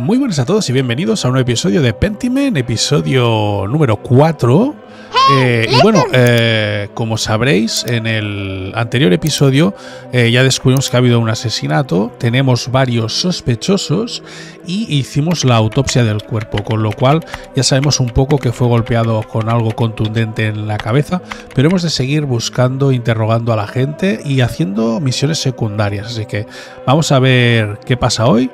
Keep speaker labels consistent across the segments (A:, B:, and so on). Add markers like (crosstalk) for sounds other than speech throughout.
A: Muy buenas a todos y bienvenidos a un episodio de PENTIMEN, episodio número 4. Eh, y bueno, eh, como sabréis, en el anterior episodio eh, ya descubrimos que ha habido un asesinato, tenemos varios sospechosos y hicimos la autopsia del cuerpo, con lo cual ya sabemos un poco que fue golpeado con algo contundente en la cabeza, pero hemos de seguir buscando, interrogando a la gente y haciendo misiones secundarias. Así que vamos a ver qué pasa hoy.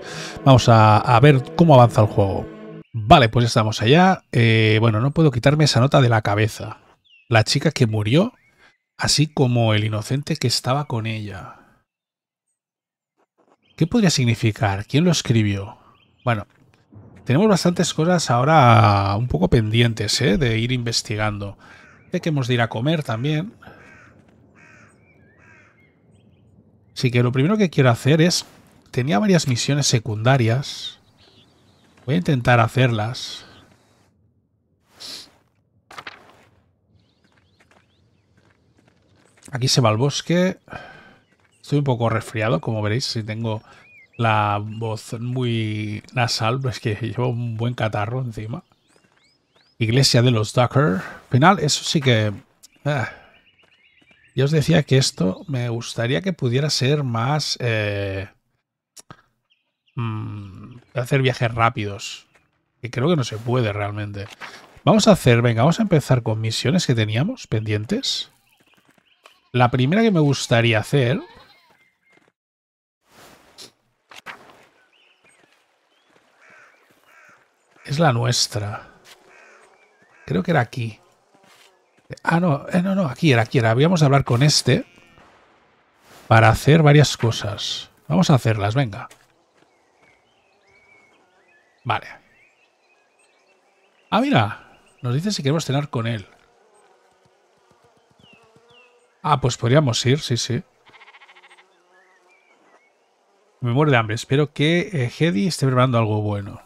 A: Vamos a, ver cómo avanza el juego. Vale, pues estamos allá. Eh, bueno, no puedo quitarme esa nota de la cabeza. La chica que murió, así como el inocente que estaba con ella. ¿Qué podría significar? ¿Quién lo escribió? Bueno, tenemos bastantes cosas ahora un poco pendientes ¿eh? de ir investigando. De que hemos de ir a comer también. Así que lo primero que quiero hacer es tenía varias misiones secundarias. Voy a intentar hacerlas. Aquí se va al bosque. Estoy un poco resfriado, como veréis, si tengo la voz muy nasal, pues (laughs) que llevo un buen catarro encima. Iglesia de los Ducker. Final, eso sí que... Ah. Ya os decía que esto me gustaría que pudiera ser más... Eh, Mm, hacer viajes rápidos, que creo que no se puede realmente. Vamos a hacer, venga, vamos a empezar con misiones que teníamos pendientes. La primera que me gustaría hacer... Es la nuestra. Creo que era aquí. Ah, no, eh, no, no, aquí era, aquí era. Habíamos de hablar con este para hacer varias cosas. Vamos a hacerlas, venga. Vale. Ah, mira. Nos dice si queremos cenar con él. Ah, pues podríamos ir, sí, sí. Me muero de hambre. Espero que eh, Hedy esté preparando algo bueno.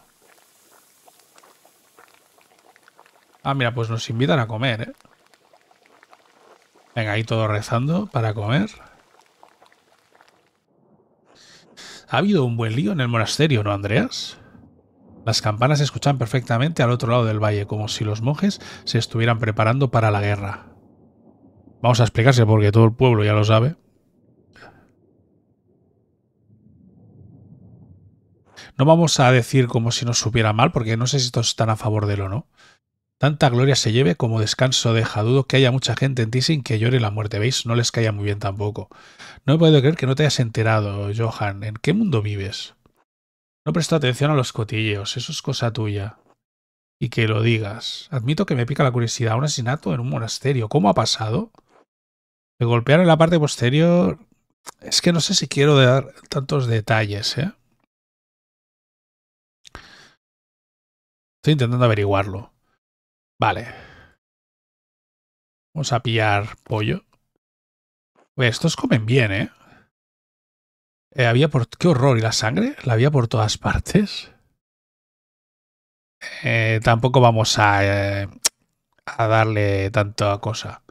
A: Ah, mira, pues nos invitan a comer, ¿eh? Venga, ahí todo rezando para comer. Ha habido un buen lío en el monasterio, ¿no, Andreas? Las campanas se escuchan perfectamente al otro lado del valle, como si los monjes se estuvieran preparando para la guerra. Vamos a explicarse porque todo el pueblo ya lo sabe. No vamos a decir como si nos supiera mal, porque no sé si todos están a favor de él o no. Tanta gloria se lleve como descanso deja. Dudo que haya mucha gente en ti sin que llore la muerte. ¿Veis? No les caía muy bien tampoco. No he podido creer que no te hayas enterado, Johan. ¿En qué mundo vives? No presto atención a los cotilleos, eso es cosa tuya. Y que lo digas. Admito que me pica la curiosidad. Un asesinato en un monasterio. ¿Cómo ha pasado? Me golpearon en la parte posterior. Es que no sé si quiero dar tantos detalles, ¿eh? Estoy intentando averiguarlo. Vale. Vamos a pillar pollo. estos comen bien, ¿eh? Eh, había por. ¡Qué horror! ¿Y la sangre? ¿La había por todas partes? Eh, tampoco vamos a, eh, a darle tanta cosa.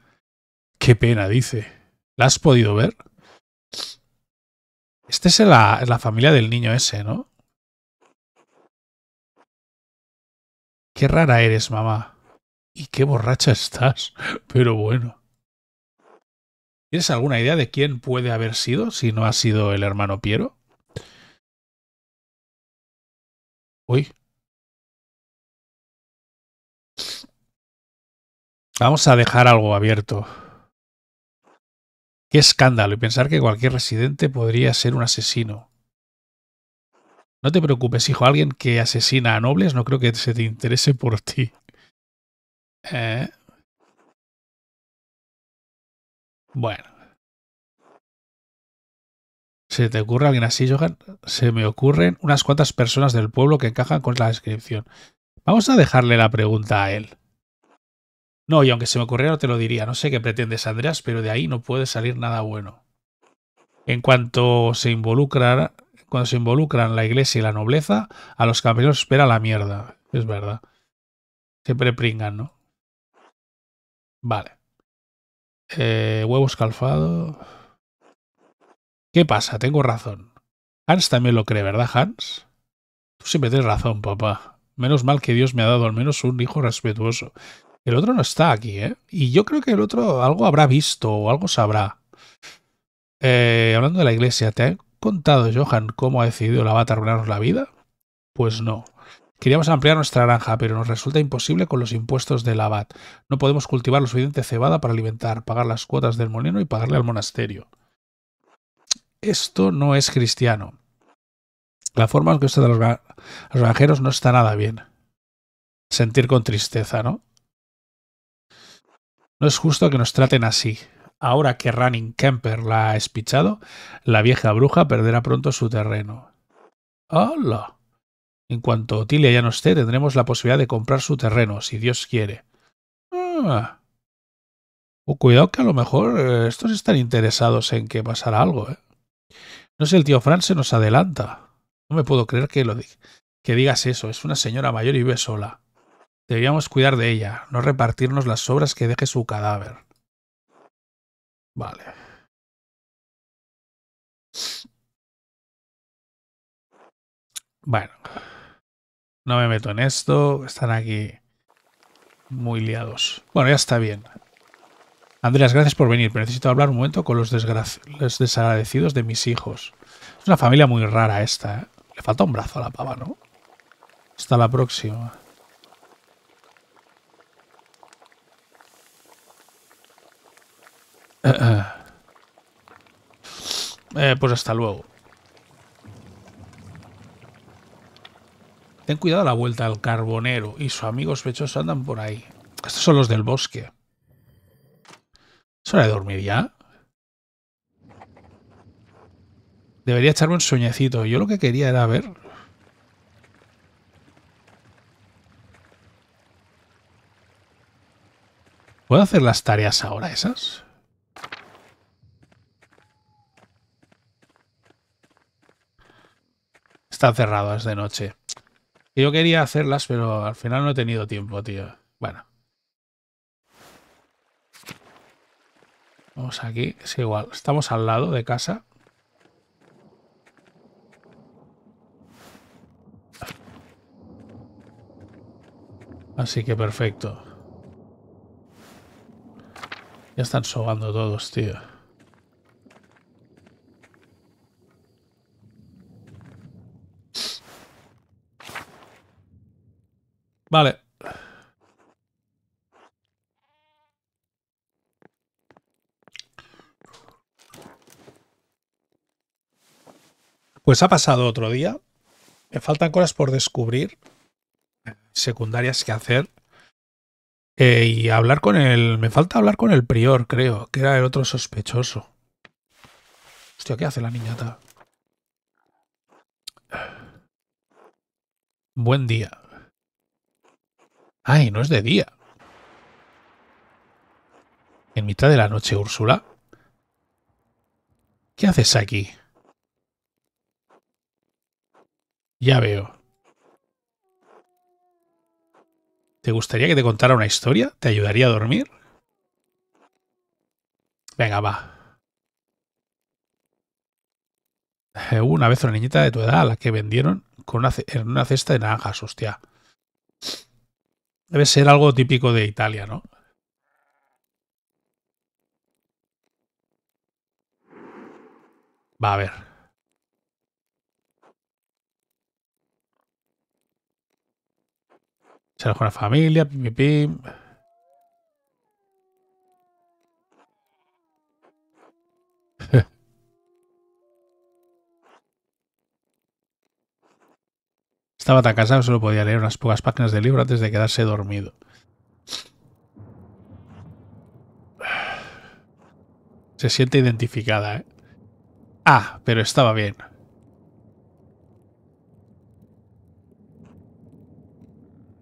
A: ¡Qué pena! Dice. ¿La has podido ver? Este es la, la familia del niño ese, ¿no? Qué rara eres, mamá. Y qué borracha estás. (laughs) Pero bueno. ¿Tienes alguna idea de quién puede haber sido si no ha sido el hermano Piero? Uy. Vamos a dejar algo abierto. Qué escándalo y pensar que cualquier residente podría ser un asesino. No te preocupes, hijo. Alguien que asesina a nobles no creo que se te interese por ti. Eh, Bueno. ¿Se te ocurre alguien así, Johan? Se me ocurren unas cuantas personas del pueblo que encajan con la descripción. Vamos a dejarle la pregunta a él. No, y aunque se me ocurriera te lo diría. No sé qué pretendes, Andreas, pero de ahí no puede salir nada bueno. En cuanto se involucra, cuando se involucran la iglesia y la nobleza, a los campeones espera la mierda. Es verdad. Siempre pringan, ¿no? Vale. Eh, huevo escalfado. ¿Qué pasa? Tengo razón. Hans también lo cree, ¿verdad, Hans? Tú siempre tienes razón, papá. Menos mal que Dios me ha dado al menos un hijo respetuoso. El otro no está aquí, ¿eh? Y yo creo que el otro algo habrá visto o algo sabrá. Eh, hablando de la iglesia, ¿te ha contado, Johan, cómo ha decidido la va a arruinarnos la vida? Pues no. Queríamos ampliar nuestra granja, pero nos resulta imposible con los impuestos del abad. No podemos cultivar lo suficiente cebada para alimentar, pagar las cuotas del molino y pagarle al monasterio. Esto no es cristiano. La forma en que usted de los, los granjeros no está nada bien. Sentir con tristeza, ¿no? No es justo que nos traten así. Ahora que Running Kemper la ha espichado, la vieja bruja perderá pronto su terreno. ¡Hola! En cuanto Tilia ya no esté, tendremos la posibilidad de comprar su terreno, si Dios quiere. Ah. O oh, cuidado que a lo mejor eh, estos están interesados en que pasara algo. Eh. No sé, el tío Fran se nos adelanta. No me puedo creer que, lo que digas eso. Es una señora mayor y vive sola. Debíamos cuidar de ella, no repartirnos las sobras que deje su cadáver. Vale. Bueno. No me meto en esto. Están aquí muy liados. Bueno, ya está bien. Andrés, gracias por venir, pero necesito hablar un momento con los, desagradecidos de mis hijos. Es una familia muy rara esta. ¿eh? Le falta un brazo a la pava, ¿no? Hasta la próxima. (clears throat) Eh, pues hasta luego. Ten cuidado la vuelta al carbonero y su amigo sospechoso andan por ahí. Estos son los del bosque. ¿Es hora de dormir ya? Debería echarme un sueñecito. Yo lo que quería era ver... ¿Puedo hacer las tareas ahora esas? Está cerrado, es de noche yo quería hacerlas, pero al final no he tenido tiempo, tío. Bueno. Vamos aquí, es igual. Estamos al lado de casa. Así que perfecto. Ya están sobando todos, tío. Vale. Pues ha pasado otro día. Me faltan cosas por descubrir, secundarias que hacer. Eh, y hablar con el. Me falta hablar con el prior, creo, que era el otro sospechoso. Hostia, ¿qué hace la niñata? Buen día. Ay, no es de día. En mitad de la noche, Úrsula. ¿Qué haces aquí? Ya veo. ¿Te gustaría que te contara una historia? ¿Te ayudaría a dormir? Venga, va. Eh, hubo una vez una niñita de tu edad a la que vendieron con una en una cesta de naranjas, hostia. Debe ser algo típico de Italia, ¿no? Va a ver. Será con la familia, pim, pim, pim. Estaba tan cansado que solo podía leer unas pocas páginas del libro antes de quedarse dormido. Se siente identificada, ¿eh? Ah, pero estaba bien.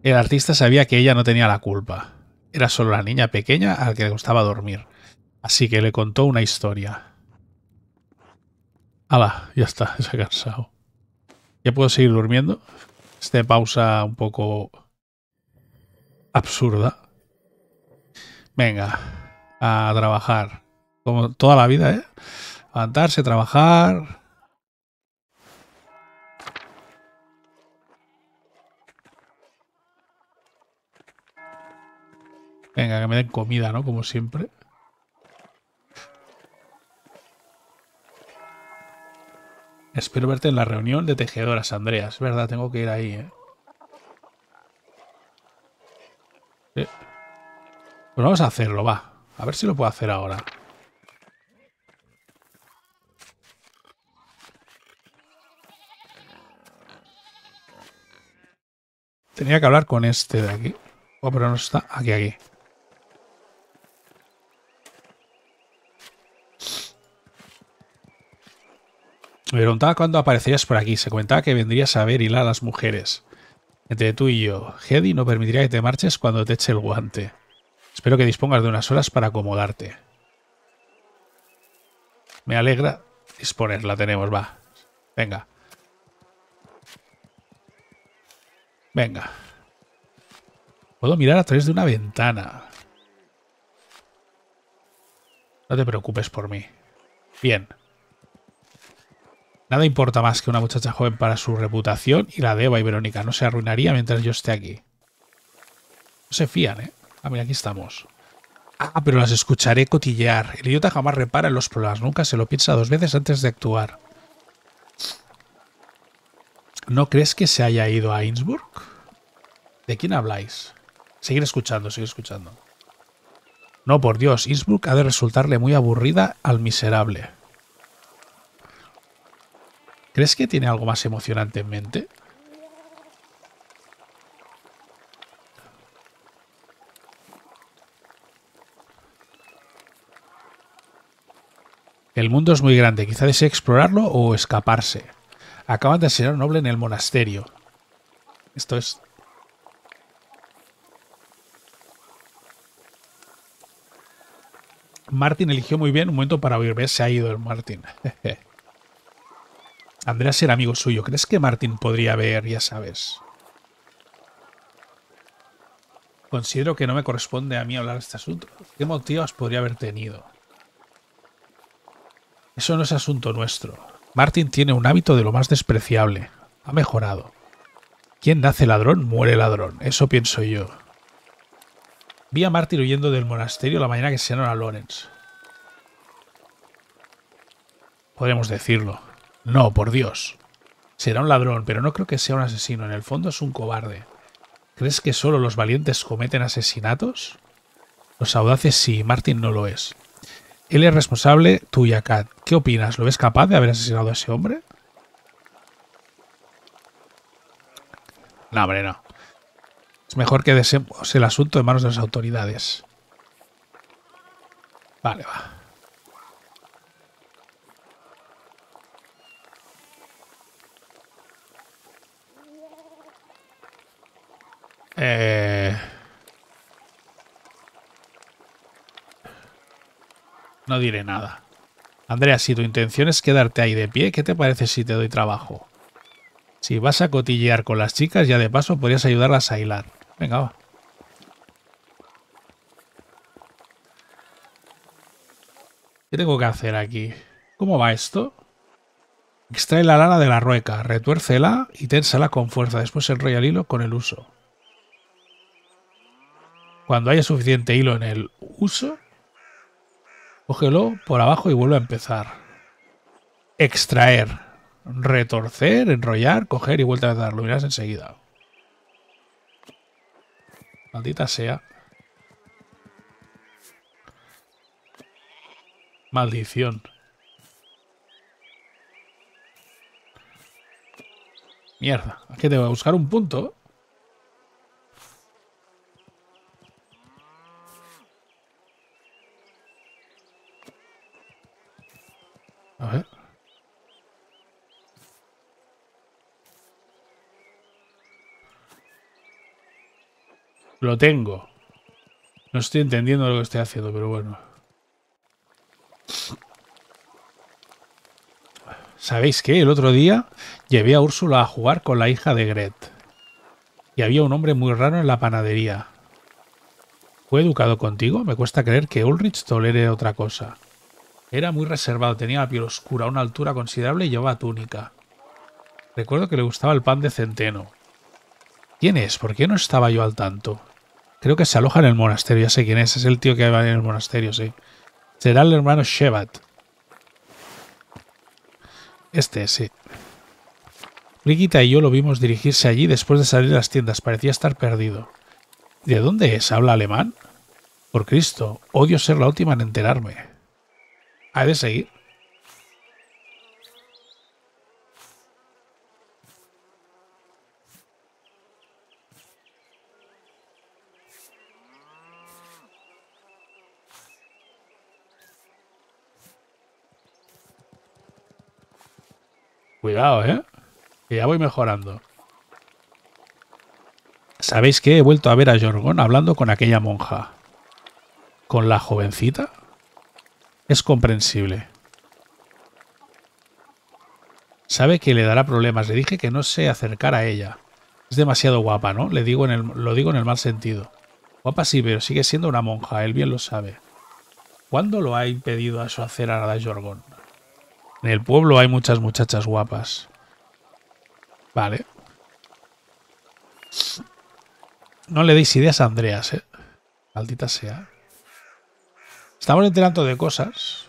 A: El artista sabía que ella no tenía la culpa. Era solo la niña pequeña a la que le gustaba dormir. Así que le contó una historia. Ala, ya está, (laughs) se ha cansado. ¿Ya puedo seguir durmiendo? Este pausa un poco absurda. Venga, a trabajar. Como toda la vida, ¿eh? Levantarse, trabajar. Venga, que me den comida, ¿no? Como siempre. Espero verte en la reunión de tejedoras, Andrea. Es verdad, tengo que ir ahí, ¿eh? Pues vamos a hacerlo, va. A ver si lo puedo hacer ahora. Tenía que hablar con este de aquí. Oh, pero no está. Aquí, aquí. Me preguntaba cuándo aparecerías por aquí. Se comentaba que vendrías a ver y a las mujeres. Entre tú y yo, Hedy no permitiría que te marches cuando te eche el guante. Espero que dispongas de unas horas para acomodarte. Me alegra disponerla. tenemos, va. Venga. Venga. Puedo mirar a través de una ventana. No te preocupes por mí. Bien. Nada importa más que una muchacha joven para su reputación y la de Eva y Verónica no se arruinaría mientras yo esté aquí. No se fían, ¿eh? A ah, mira, aquí estamos. Ah, pero las escucharé cotillear. El idiota jamás repara en los problemas, nunca se lo piensa dos veces antes de actuar. ¿No crees que se haya ido a Innsbruck? ¿De quién habláis? Seguir escuchando, seguir escuchando. No, por Dios, Innsbruck ha de resultarle muy aburrida al miserable. ¿Crees que tiene algo más emocionante en mente? El mundo es muy grande, quizá desee explorarlo o escaparse. Acaban de ser un noble en el monasterio. Esto es... Martin eligió muy bien un momento para volver. Se ha ido el Martin. (laughs) Andrés era amigo suyo. ¿Crees que Martin podría ver, ya sabes? Considero que no me corresponde a mí hablar de este asunto. ¿Qué motivos podría haber tenido? Eso no es asunto nuestro. Martin tiene un hábito de lo más despreciable. Ha mejorado. Quien nace ladrón, muere ladrón. Eso pienso yo. Vi a Martin huyendo del monasterio la mañana que se a Lorenz. Podemos decirlo. No, por Dios. Será un ladrón, pero no creo que sea un asesino. En el fondo es un cobarde. ¿Crees que solo los valientes cometen asesinatos? Los audaces sí, Martin no lo es. Él es responsable y acá ¿Qué opinas? ¿Lo ves capaz de haber asesinado a ese hombre? No, hombre, no. Es mejor que desemos el asunto en manos de las autoridades. Vale, va. Eh, no diré nada. Andrea, si tu intención es quedarte ahí de pie, ¿qué te parece si te doy trabajo? Si vas a cotillear con las chicas, ya de paso podrías ayudarlas a hilar. Venga, va. ¿Qué tengo que hacer aquí? ¿Cómo va esto? Extrae la lana de la rueca, retuércela y ténsela con fuerza. Después enrolla el hilo con el uso. Cuando haya suficiente hilo en el uso, cógelo por abajo y vuelve a empezar. Extraer, retorcer, enrollar, coger y vuelta a dar. Lo enseguida. Maldita sea. Maldición. Mierda. Aquí tengo que buscar un punto. tengo. No estoy entendiendo lo que estoy haciendo, pero bueno. ¿Sabéis qué? El otro día llevé a Úrsula a jugar con la hija de Gret. Y había un hombre muy raro en la panadería. ¿Fue educado contigo? Me cuesta creer que Ulrich tolere otra cosa. Era muy reservado, tenía la piel oscura, una altura considerable y llevaba túnica. Recuerdo que le gustaba el pan de centeno. ¿Quién es? ¿Por qué no estaba yo al tanto? Creo que se aloja en el monasterio, ya sé quién es. Es el tío que va en el monasterio, sí. Será el hermano Shevat. Este, sí. Riquita y yo lo vimos dirigirse allí después de salir de las tiendas. Parecía estar perdido. ¿De dónde es? ¿Habla alemán? Por Cristo, odio ser la última en enterarme. ¿Ha de seguir? Cuidado, ¿eh? Que ya voy mejorando. ¿Sabéis que he vuelto a ver a Jorgón hablando con aquella monja? ¿Con la jovencita? Es comprensible. Sabe que le dará problemas. Le dije que no se acercara a ella. Es demasiado guapa, ¿no? Le digo en el, lo digo en el mal sentido. Guapa sí, pero sigue siendo una monja. Él bien lo sabe. ¿Cuándo lo ha impedido a su hacer a Jorgón? En el pueblo hay muchas muchachas guapas. Vale. No le deis ideas a Andreas, eh. Maldita sea. Estamos enterando de cosas.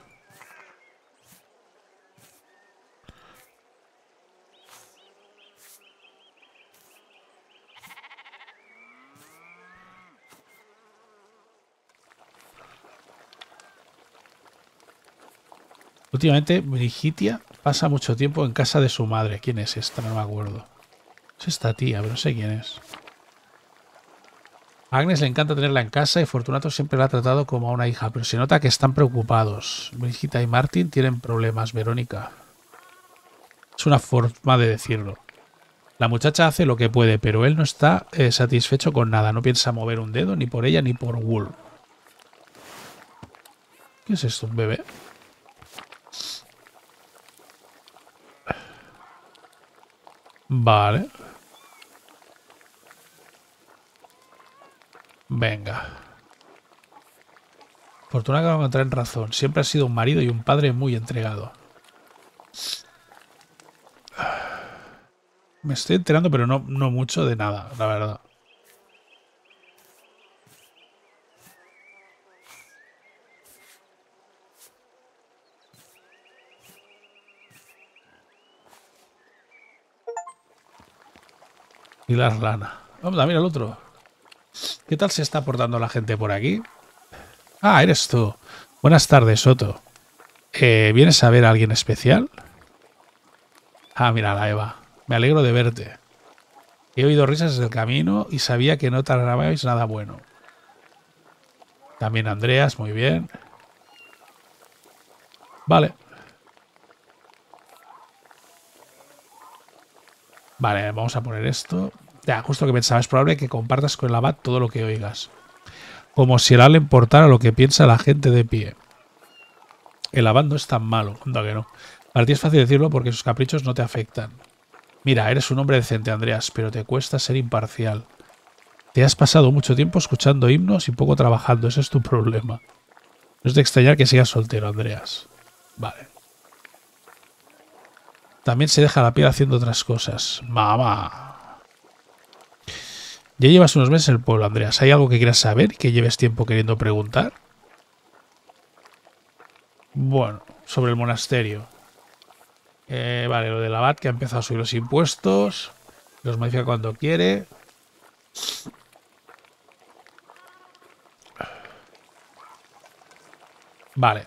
A: Últimamente, Brigitia pasa mucho tiempo en casa de su madre. ¿Quién es esta? No me acuerdo. Es esta tía, pero no sé quién es. Agnes le encanta tenerla en casa y Fortunato siempre la ha tratado como a una hija, pero se nota que están preocupados. Brigita y Martin tienen problemas, Verónica. Es una forma de decirlo. La muchacha hace lo que puede, pero él no está eh, satisfecho con nada. No piensa mover un dedo ni por ella ni por Wool. ¿Qué es esto, un bebé? Vale. Venga. Fortuna que me encontrar en razón. Siempre ha sido un marido y un padre muy entregado. Me estoy enterando, pero no, no mucho de nada, la verdad. Y las ranas. Vamos a mirar el otro. ¿Qué tal se está portando la gente por aquí? Ah, eres tú. Buenas tardes, Soto. Eh, ¿Vienes a ver a alguien especial? Ah, mira la Eva. Me alegro de verte. He oído risas desde el camino y sabía que no tardabais nada bueno. También Andreas, muy bien. Vale. Vale, vamos a poner esto. Ya, justo que pensaba, es probable que compartas con el abad todo lo que oigas. Como si el al importara lo que piensa la gente de pie. El abad no es tan malo, No que no. Para ti es fácil decirlo porque sus caprichos no te afectan. Mira, eres un hombre decente, Andreas, pero te cuesta ser imparcial. Te has pasado mucho tiempo escuchando himnos y poco trabajando, ese es tu (laughs) problema. No es de extrañar que sigas soltero, Andreas. Vale. También se deja la piel haciendo otras cosas. Mamá. Ya llevas unos meses en el pueblo, Andreas. ¿Hay algo que quieras saber y que lleves tiempo queriendo preguntar? Bueno, sobre el monasterio. Eh, vale, lo del abad que ha empezado a subir los impuestos. Los modifica cuando quiere. Vale.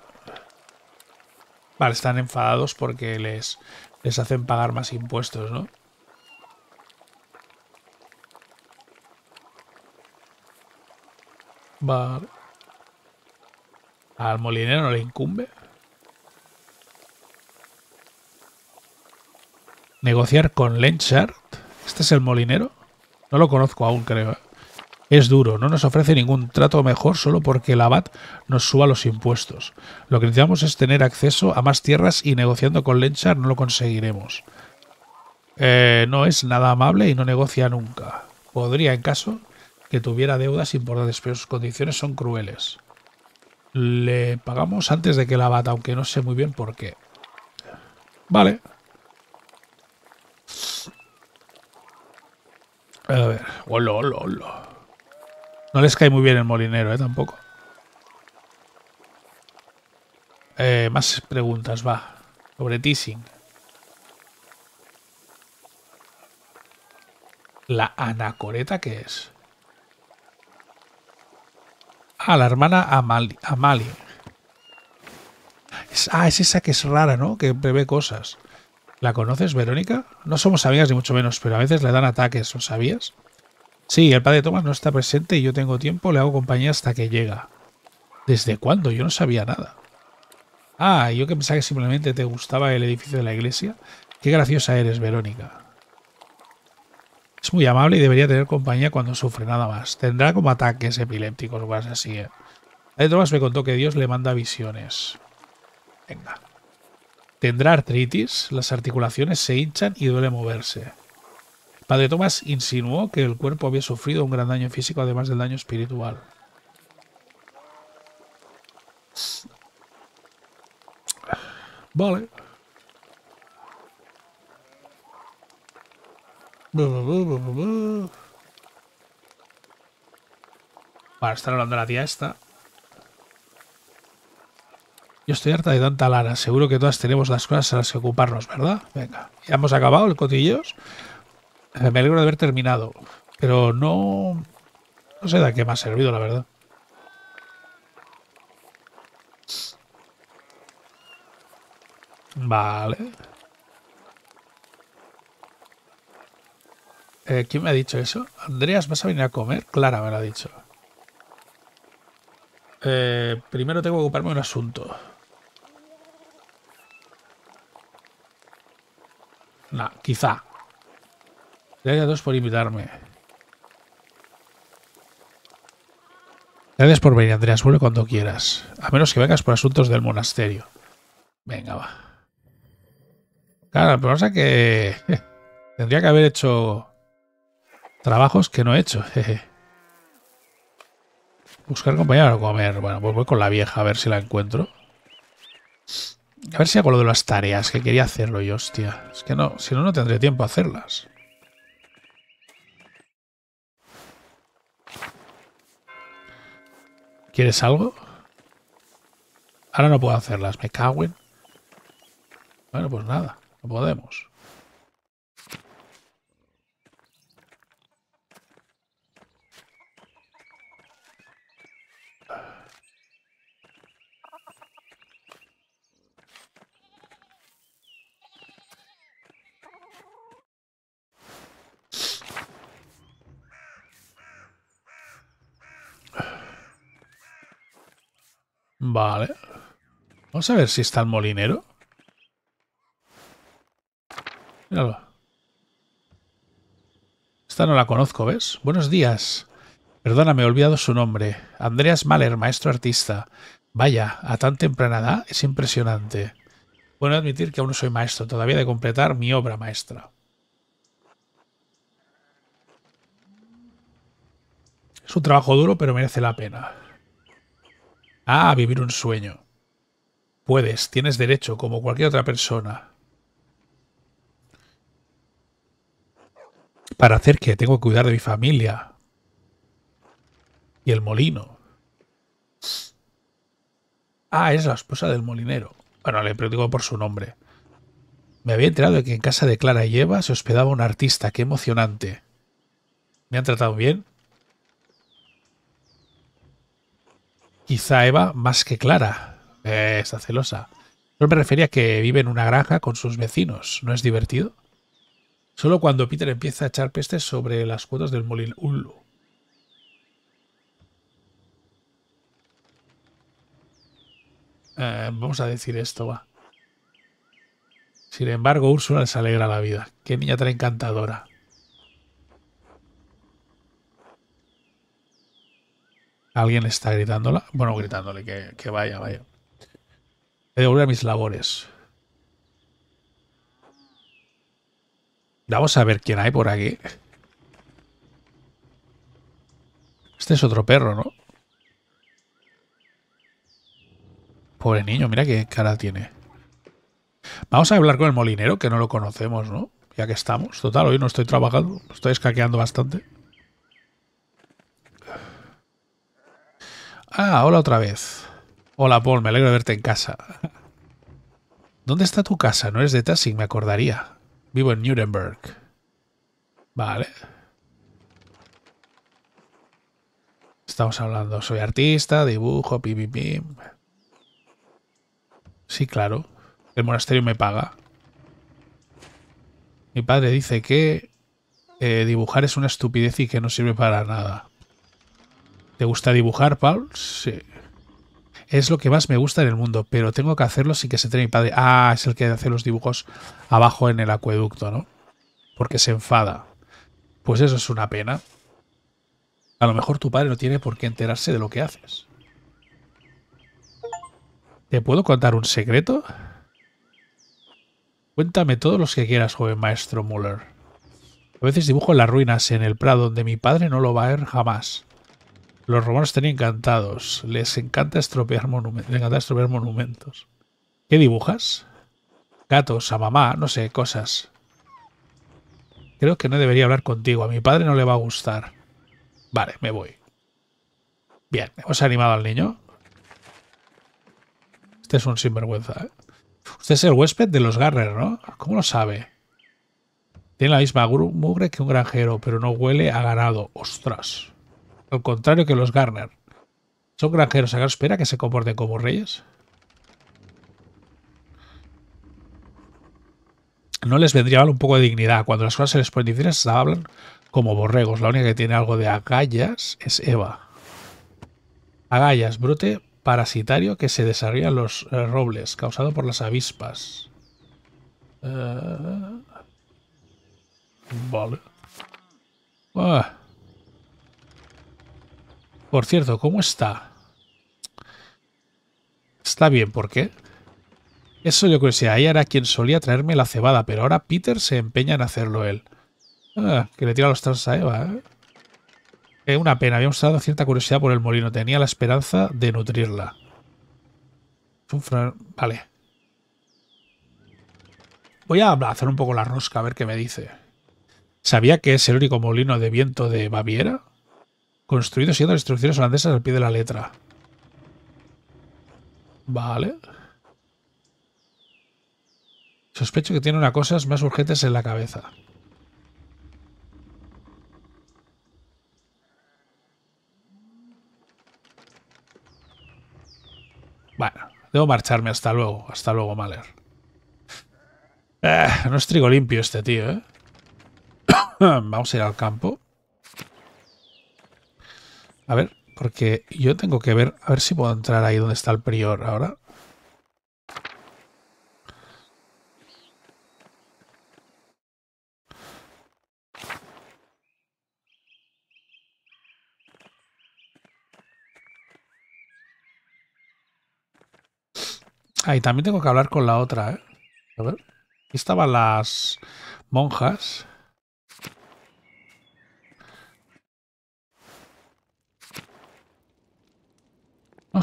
A: Vale, están enfadados porque les les hacen pagar más impuestos, ¿no? Vale. Al molinero no le incumbe. Negociar con Lenchard? ¿Este es el molinero? No lo conozco aún, creo. ¿eh? es duro, no nos ofrece ningún trato mejor solo porque el abad nos suba los impuestos. Lo que necesitamos es tener acceso a más tierras y negociando con Lenchar no lo conseguiremos. Eh, no es nada amable y no negocia nunca. Podría, en caso que tuviera deudas importantes, pero sus condiciones son crueles. Le pagamos antes de que la abad, aunque no sé muy bien por qué. Vale. A ver. Hola, hola, hola. No les cae muy bien el molinero, ¿eh? Tampoco. Eh, más preguntas, va. Sobre teasing. ¿La anacoreta qué es? Ah, la hermana Amali. Es, ah, es esa que es rara, ¿no? Que prevé cosas. ¿La conoces, Verónica? No somos amigas ni mucho menos, pero a veces le dan ataques, ¿lo sabías? Sí, el padre Tomás no está presente y yo tengo tiempo, le hago compañía hasta que llega. ¿Desde cuándo? Yo no sabía nada. Ah, yo que pensaba que simplemente te gustaba el edificio de la iglesia. Qué graciosa eres, Verónica. Es muy amable y debería tener compañía cuando sufre nada más. Tendrá como ataques epilépticos o cosas así. ¿eh? El padre Tomás me contó que Dios le manda visiones. Venga. Tendrá artritis, las articulaciones se hinchan y duele moverse. Padre Tomás insinuó que el cuerpo había sufrido un gran daño físico además del daño espiritual. Vale. Para estar hablando la tía esta. Yo estoy harta de tanta lana. Seguro que todas tenemos las cosas a las que ocuparnos, ¿verdad? Venga, ya hemos acabado el cotillos. Eh, me alegro de haber terminado, pero no, no sé de qué me ha servido, la verdad. Vale. Eh, ¿Quién me ha dicho eso? Andreas, ¿vas a venir a comer? Clara me lo ha dicho. Eh, primero tengo que ocuparme de un asunto. Nah, quizá. Gracias a todos por invitarme. Gracias por venir, Andreas. Vuelve cuando quieras. A menos que vengas por asuntos del monasterio. Venga, va. Claro, pero pasa que tendría que haber hecho trabajos que no he hecho. Buscar compañero a comer. Bueno, pues voy con la vieja a ver si la encuentro. A ver si hago lo de las tareas que quería hacerlo yo, hostia. Es que no, si no, no tendré tiempo a hacerlas. ¿Quieres algo? Ahora no puedo hacerlas, me cago en... Bueno, pues nada, no podemos. Vale. Vamos a ver si está el molinero. Míralo. Esta no la conozco, ¿ves? Buenos días. Perdóname, he olvidado su nombre. Andreas Mahler, maestro artista. Vaya, a tan temprana edad es impresionante. Bueno, admitir que aún no soy maestro, todavía de completar mi obra maestra. Es un trabajo duro, pero merece la pena. Ah, vivir un sueño. Puedes, tienes derecho, como cualquier otra persona. ¿Para hacer que Tengo que cuidar de mi familia. Y el molino. Ah, es la esposa del molinero. Bueno, le pregunto por su nombre. Me había enterado de que en casa de Clara y Eva se hospedaba un artista. ¡Qué emocionante! ¿Me han tratado bien? Quizá Eva más que Clara. Eh, está celosa. Solo me refería a que vive en una granja con sus vecinos. ¿No es divertido? Solo cuando Peter empieza a echar pestes sobre las cuotas del molin eh, vamos a decir esto, va. Sin embargo, Úrsula les alegra la vida. Qué niña tan encantadora. Alguien está gritándola. Bueno, gritándole que, vaya, vaya. He de a mis labores. Vamos a ver quién hay por aquí. Este es otro perro, ¿no? Pobre niño, mira qué cara tiene. Vamos a hablar con el molinero, que no lo conocemos, ¿no? Ya que estamos. Total, hoy no estoy trabajando, estoy escaqueando bastante. Ah, hola otra vez. Hola, Paul, me alegro de verte en casa. ¿Dónde está tu casa? No eres de Tassing, me acordaría. Vivo en Nuremberg. Vale. Estamos hablando, soy artista, dibujo, pim, pim, Sí, claro. El monasterio me paga. Mi padre dice que eh, dibujar es una estupidez y que no sirve para nada. ¿Te gusta dibujar, Paul? Sí. Es lo que más me gusta en el mundo, pero tengo que hacerlo sin que se entere mi padre. Ah, es el que hace los dibujos abajo en el acueducto, ¿no? Porque se enfada. Pues eso es una pena. A lo mejor tu padre no tiene por qué enterarse de lo que haces. ¿Te puedo contar un secreto? Cuéntame todos los que quieras, joven maestro Muller. A veces dibujo en las ruinas, en el prado, donde mi padre no lo va a ver jamás. Los romanos están encantados. Les encanta estropear monumentos. Les encanta estropear monumentos. ¿Qué dibujas? Gatos, a mamá, no sé, cosas. Creo que no debería hablar contigo. A mi padre no le va a gustar. Vale, me voy. Bien, hemos animado al niño. Este es un sinvergüenza. ¿eh? Usted es el huésped de los Garrer, ¿no? ¿Cómo lo sabe? Tiene la misma mugre que un granjero, pero no huele a ganado. ¡Ostras! Al contrario que los Garner. Son granjeros, ¿Acaso espera que se comporten como reyes. No les vendría mal un poco de dignidad. Cuando las cosas se les ponen difíciles, hablan como borregos. La única que tiene algo de agallas es Eva. Agallas, brote parasitario que se desarrolla en los eh, robles, causado por las avispas. Eh, vale. Ah. Por cierto, ¿cómo está? Está bien, ¿por qué? Eso yo creo que ella era quien solía traerme la cebada, pero ahora Peter se empeña en hacerlo él. Ah, que le tira los trans a Eva, Es ¿eh? eh, una pena, había mostrado cierta curiosidad por el molino. Tenía la esperanza de nutrirla. Vale. Voy a hacer un poco la rosca, a ver qué me dice. ¿Sabía que es el único molino de viento de Baviera? Construido siendo las instrucciones holandesas al pie de la letra. Vale. Sospecho que tiene una cosas más urgentes en la cabeza. Bueno, debo marcharme. Hasta luego. Hasta luego, Mahler. Eh, no es trigo limpio este tío, ¿eh? (coughs) Vamos a ir al campo. A ver, porque yo tengo que ver, a ver si puedo entrar ahí donde está el prior ahora. Ahí también tengo que hablar con la otra, ¿eh? A ver. Aquí estaban las monjas.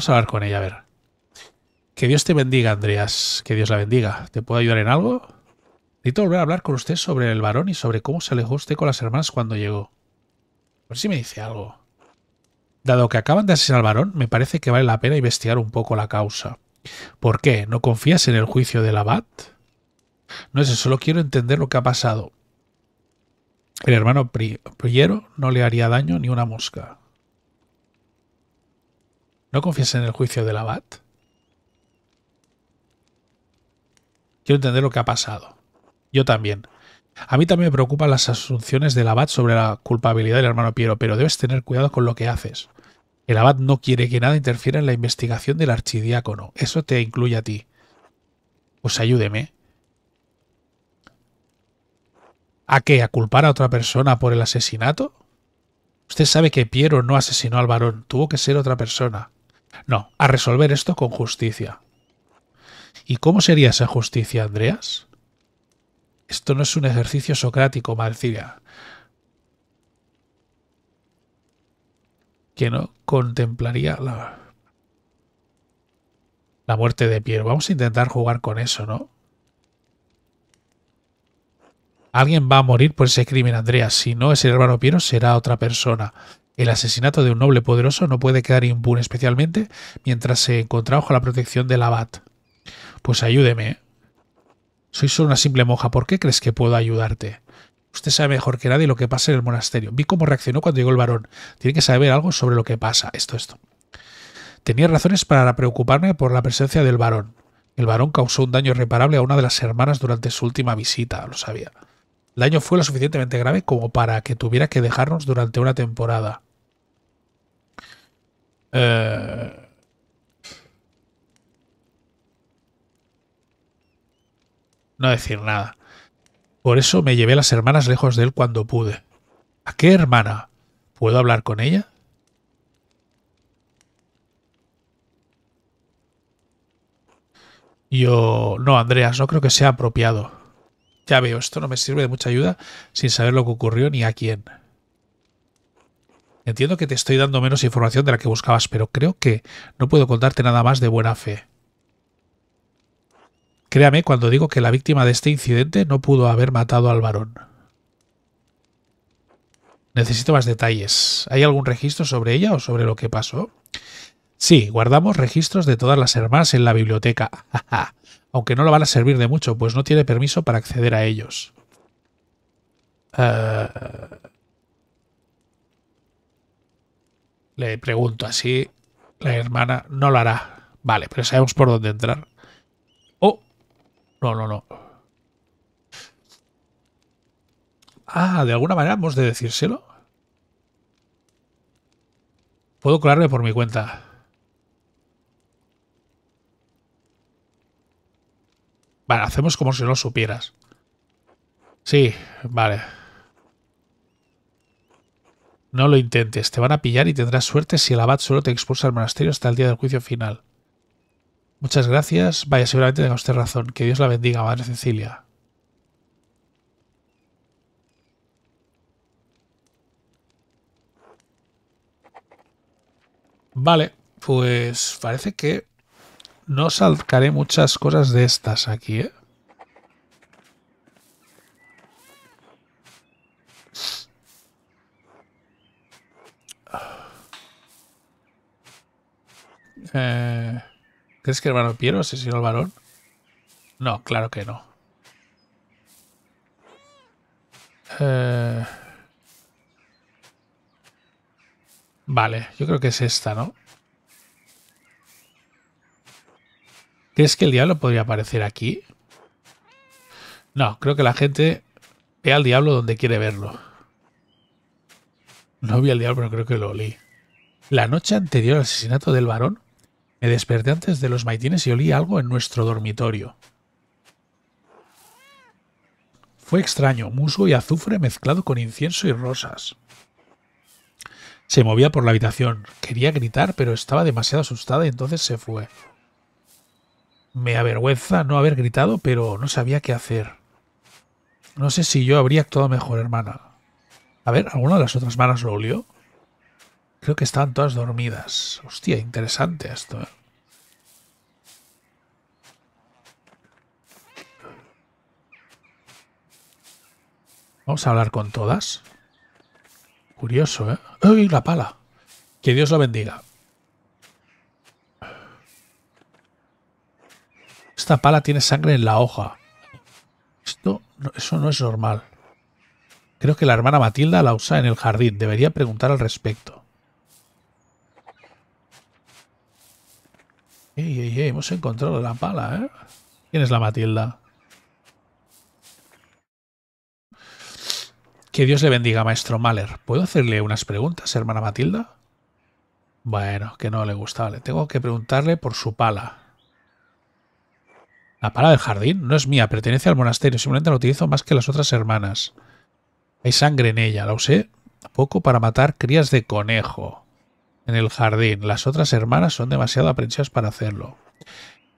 A: a hablar con ella, a ver. Que Dios te bendiga, Andreas. Que Dios la bendiga. ¿Te puedo ayudar en algo? Necesito volver a hablar con usted sobre el varón y sobre cómo se alejó usted con las hermanas cuando llegó. A ver si me dice algo. Dado que acaban de asesinar al varón, me parece que vale la pena investigar un poco la causa. ¿Por qué? ¿No confías en el juicio del abad? No sé, solo quiero entender lo que ha pasado. El hermano Priero no le haría daño ni una mosca. ¿No confías en el juicio del abad? Quiero entender lo que ha pasado. Yo también. A mí también me preocupan las asunciones del abad sobre la culpabilidad del hermano Piero, pero debes tener cuidado con lo que haces. El abad no quiere que nada interfiera en la investigación del archidiácono. Eso te incluye a ti. Pues ayúdeme. ¿A qué? ¿A culpar a otra persona por el asesinato? Usted sabe que Piero no asesinó al varón, tuvo que ser otra persona. No, a resolver esto con justicia. ¿Y cómo sería esa justicia, Andreas? Esto no es un ejercicio socrático, Marcilla. Que no contemplaría la, la muerte de Piero. Vamos a intentar jugar con eso, ¿no? Alguien va a morir por ese crimen, Andreas. Si no es el hermano Piero, será otra persona. El asesinato de un noble poderoso no puede quedar impune especialmente mientras se encontraba bajo la protección del abad. Pues ayúdeme. Soy solo una simple monja, ¿por qué crees que puedo ayudarte? Usted sabe mejor que nadie lo que pasa en el monasterio. Vi cómo reaccionó cuando llegó el varón. Tiene que saber algo sobre lo que pasa. Esto, esto. Tenía razones para preocuparme por la presencia del varón. El varón causó un daño irreparable a una de las hermanas durante su última visita, lo sabía. El daño fue lo suficientemente grave como para que tuviera que dejarnos durante una temporada. Eh, no decir nada. Por eso me llevé las hermanas lejos de él cuando pude. ¿A qué hermana? ¿Puedo hablar con ella? Yo, no, Andreas, no creo que sea apropiado. Ya veo, esto no me sirve de mucha ayuda sin saber lo que ocurrió ni a quién. Entiendo que te estoy dando menos información de la que buscabas, pero creo que no puedo contarte nada más de buena fe. Créame cuando digo que la víctima de este incidente no pudo haber matado al varón. Necesito más detalles. ¿Hay algún registro sobre ella o sobre lo que pasó? Sí, guardamos registros de todas las hermanas en la biblioteca, (laughs) aunque no lo van a servir de mucho, pues no tiene permiso para acceder a ellos. Ah, Le pregunto así. La hermana no lo hará. Vale, pero sabemos por dónde entrar. Oh, no, no, no. Ah, de alguna manera hemos de decírselo. Puedo colarme por mi cuenta. Vale, hacemos como si no lo supieras. Sí, vale. No lo intentes, te van a pillar y tendrás suerte si el abad solo te expulsa al monasterio hasta el día del juicio final. Muchas gracias. Vaya, seguramente tenga usted razón. Que Dios la bendiga, Madre Cecilia. Vale, pues parece que no saltaré muchas cosas de estas aquí, ¿eh? Eh, ¿Crees que el hermano Piero asesinó al varón? No, claro que no. Eh, vale, yo creo que es esta, ¿no? ¿Crees que el diablo podría aparecer aquí? No, creo que la gente ve al diablo donde quiere verlo. No vi al diablo, pero creo que lo olí. La noche anterior al asesinato del varón, me desperté antes de los maitines y olí algo en nuestro dormitorio. Fue extraño, musgo y azufre mezclado con incienso y rosas. Se movía por la habitación. Quería gritar, pero estaba demasiado asustada y entonces se fue. Me avergüenza no haber gritado, pero no sabía qué hacer. No sé si yo habría actuado mejor, hermana. A ver, ¿alguna de las otras manos lo olió? Creo que estaban todas dormidas. Hostia, interesante esto. Eh. Vamos a hablar con todas. Curioso, ¿eh? ¡Uy, la pala! Que Dios lo bendiga. Esta pala tiene sangre en la hoja. Esto, eso no es normal. Creo que la hermana Matilda la usa en el jardín. Debería preguntar al respecto. hemos encontrado la pala, ¿eh? ¿Quién es la Matilda? Que Dios le bendiga, maestro Mahler. ¿Puedo hacerle unas preguntas, hermana Matilda? Bueno, que no le gusta. Le tengo que preguntarle por su pala. La pala del jardín no es mía, pertenece al monasterio. Simplemente la utilizo más que las otras hermanas. Hay sangre en ella, la usé poco para matar crías de conejo en el jardín. Las otras hermanas son demasiado aprensivas para hacerlo.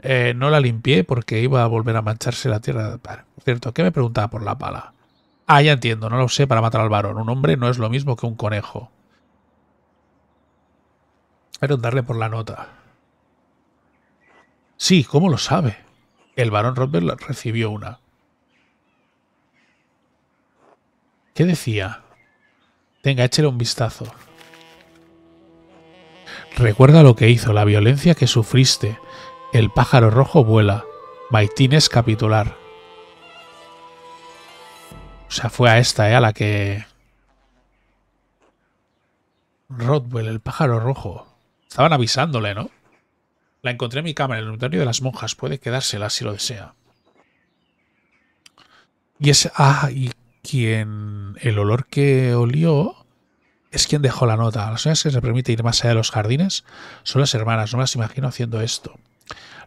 A: Eh, no la limpié porque iba a volver a mancharse la tierra. par. cierto, ¿qué me preguntaba por la pala? Ah, ya entiendo, no lo sé para matar al varón. Un hombre no es lo mismo que un conejo. Pero darle por la nota. Sí, ¿cómo lo sabe? El varón Robert recibió una. ¿Qué decía? Tenga, échele un vistazo. Recuerda lo que hizo, la violencia que sufriste. El pájaro rojo vuela. es capitular. O sea, fue a esta, ¿eh? A la que... Rodwell, el pájaro rojo. Estaban avisándole, ¿no? La encontré en mi cámara, en el dormitorio de las monjas. Puede quedársela si lo desea. Y es... Ah, y quien... El olor que olió es quien dejó la nota. las personas que se permite ir más allá de los jardines son las hermanas, no las imagino haciendo esto.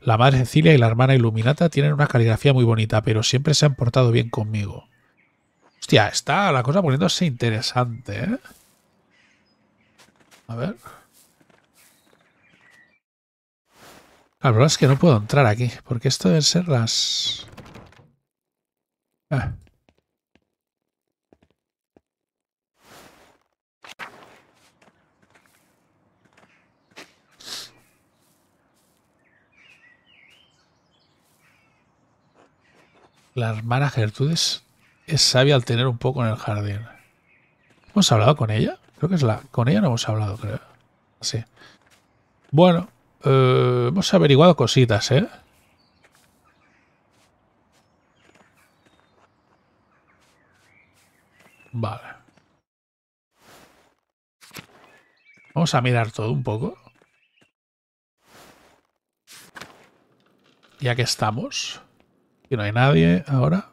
A: La madre Cecilia y la hermana Iluminata tienen una caligrafía muy bonita, pero siempre se han portado bien conmigo. Hostia, está la cosa poniéndose interesante, ¿eh? A ver. La verdad es que no puedo entrar aquí, porque esto deben ser las... Ah. La hermana Gertrudes es sabia al tener un poco en el jardín. ¿Hemos hablado con ella? Creo que es la... Con ella no hemos hablado, creo. Sí. Bueno, eh, hemos averiguado cositas, ¿eh? Vale. Vamos a mirar todo un poco. Ya que estamos. Que no hay nadie ahora.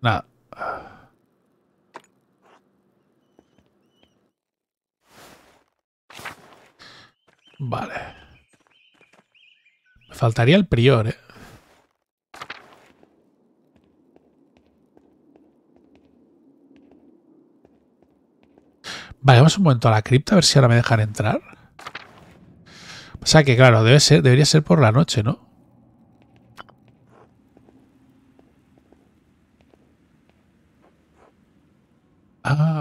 A: Nada. Vale. Me faltaría el prior, ¿eh? Vale, vamos un momento a la cripta a ver si ahora me dejan entrar. O sea que, claro, debe debería ser por la noche, ¿no?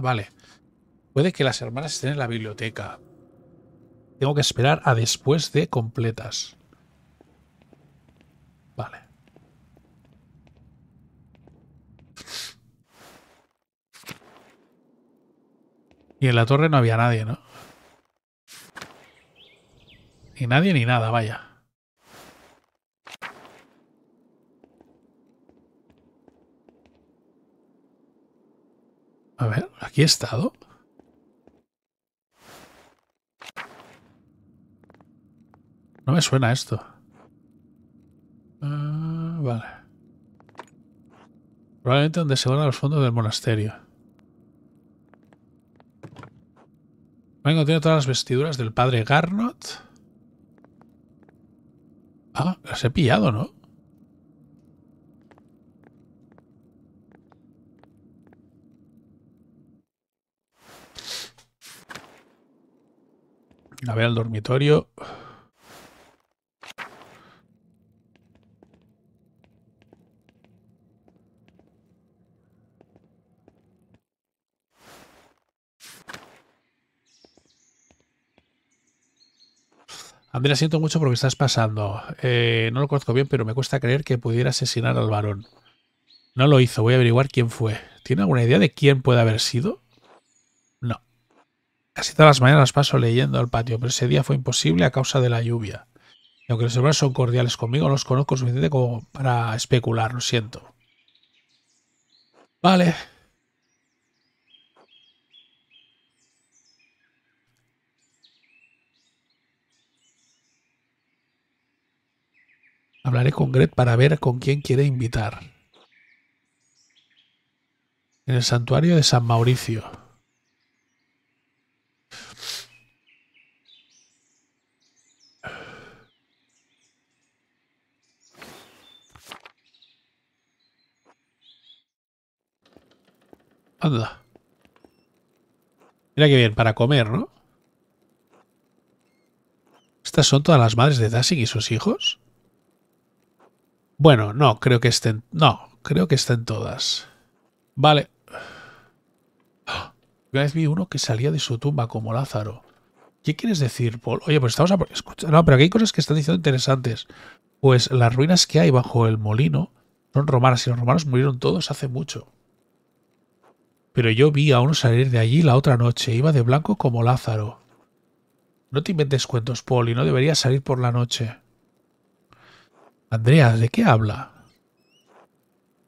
A: Vale. Puede que las hermanas estén en la biblioteca. Tengo que esperar a después de completas. Vale. Y en la torre no había nadie, ¿no? Ni nadie ni nada, vaya. A ver, aquí he estado. No me suena esto. Ah, vale. Probablemente donde se van a los fondos del monasterio. Vengo, tiene todas las vestiduras del padre Garnot. Ah, las he pillado, ¿no? A ver, al dormitorio. Andrea, siento mucho por lo que estás pasando. Eh, no lo conozco bien, pero me cuesta creer que pudiera asesinar al varón. No lo hizo, voy a averiguar quién fue. ¿Tiene alguna idea de quién puede haber sido? Casi todas las mañanas paso leyendo al patio, pero ese día fue imposible a causa de la lluvia. Y aunque los hermanos son cordiales conmigo, los conozco suficiente como para especular, lo siento. Vale. Hablaré con Gret para ver con quién quiere invitar. En el santuario de San Mauricio. Anda. Mira qué bien, para comer, ¿no? ¿Estas son todas las madres de Dasik y sus hijos? Bueno, no, creo que estén... No, creo que estén todas. Vale. Una vez vi uno que salía de su tumba como Lázaro. ¿Qué quieres decir, Paul? Oye, pues estamos a... Escucha, no, pero aquí hay cosas que están diciendo interesantes. Pues las ruinas que hay bajo el molino son romanas y los romanos murieron todos hace mucho pero yo vi a uno salir de allí la otra noche, iba de blanco como Lázaro. No te inventes cuentos, Y no deberías salir por la noche. Andrea, ¿de qué habla?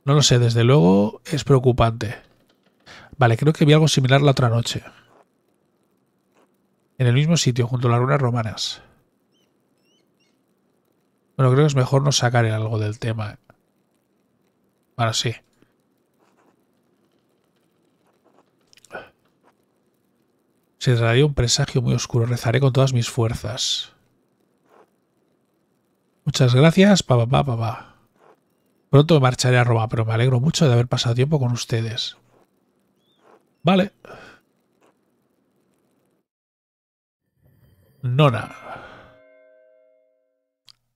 A: No lo sé, desde luego es preocupante. Vale, creo que vi algo similar la otra noche. En el mismo sitio, junto a las ruinas romanas. Bueno, creo que es mejor no sacar algo del tema. Ahora sí. Se trataría un presagio muy oscuro. Rezaré con todas mis fuerzas. Muchas gracias, papá, papá, papá. Pronto me marcharé a Roma, pero me alegro mucho de haber pasado tiempo con ustedes. Vale. Nona.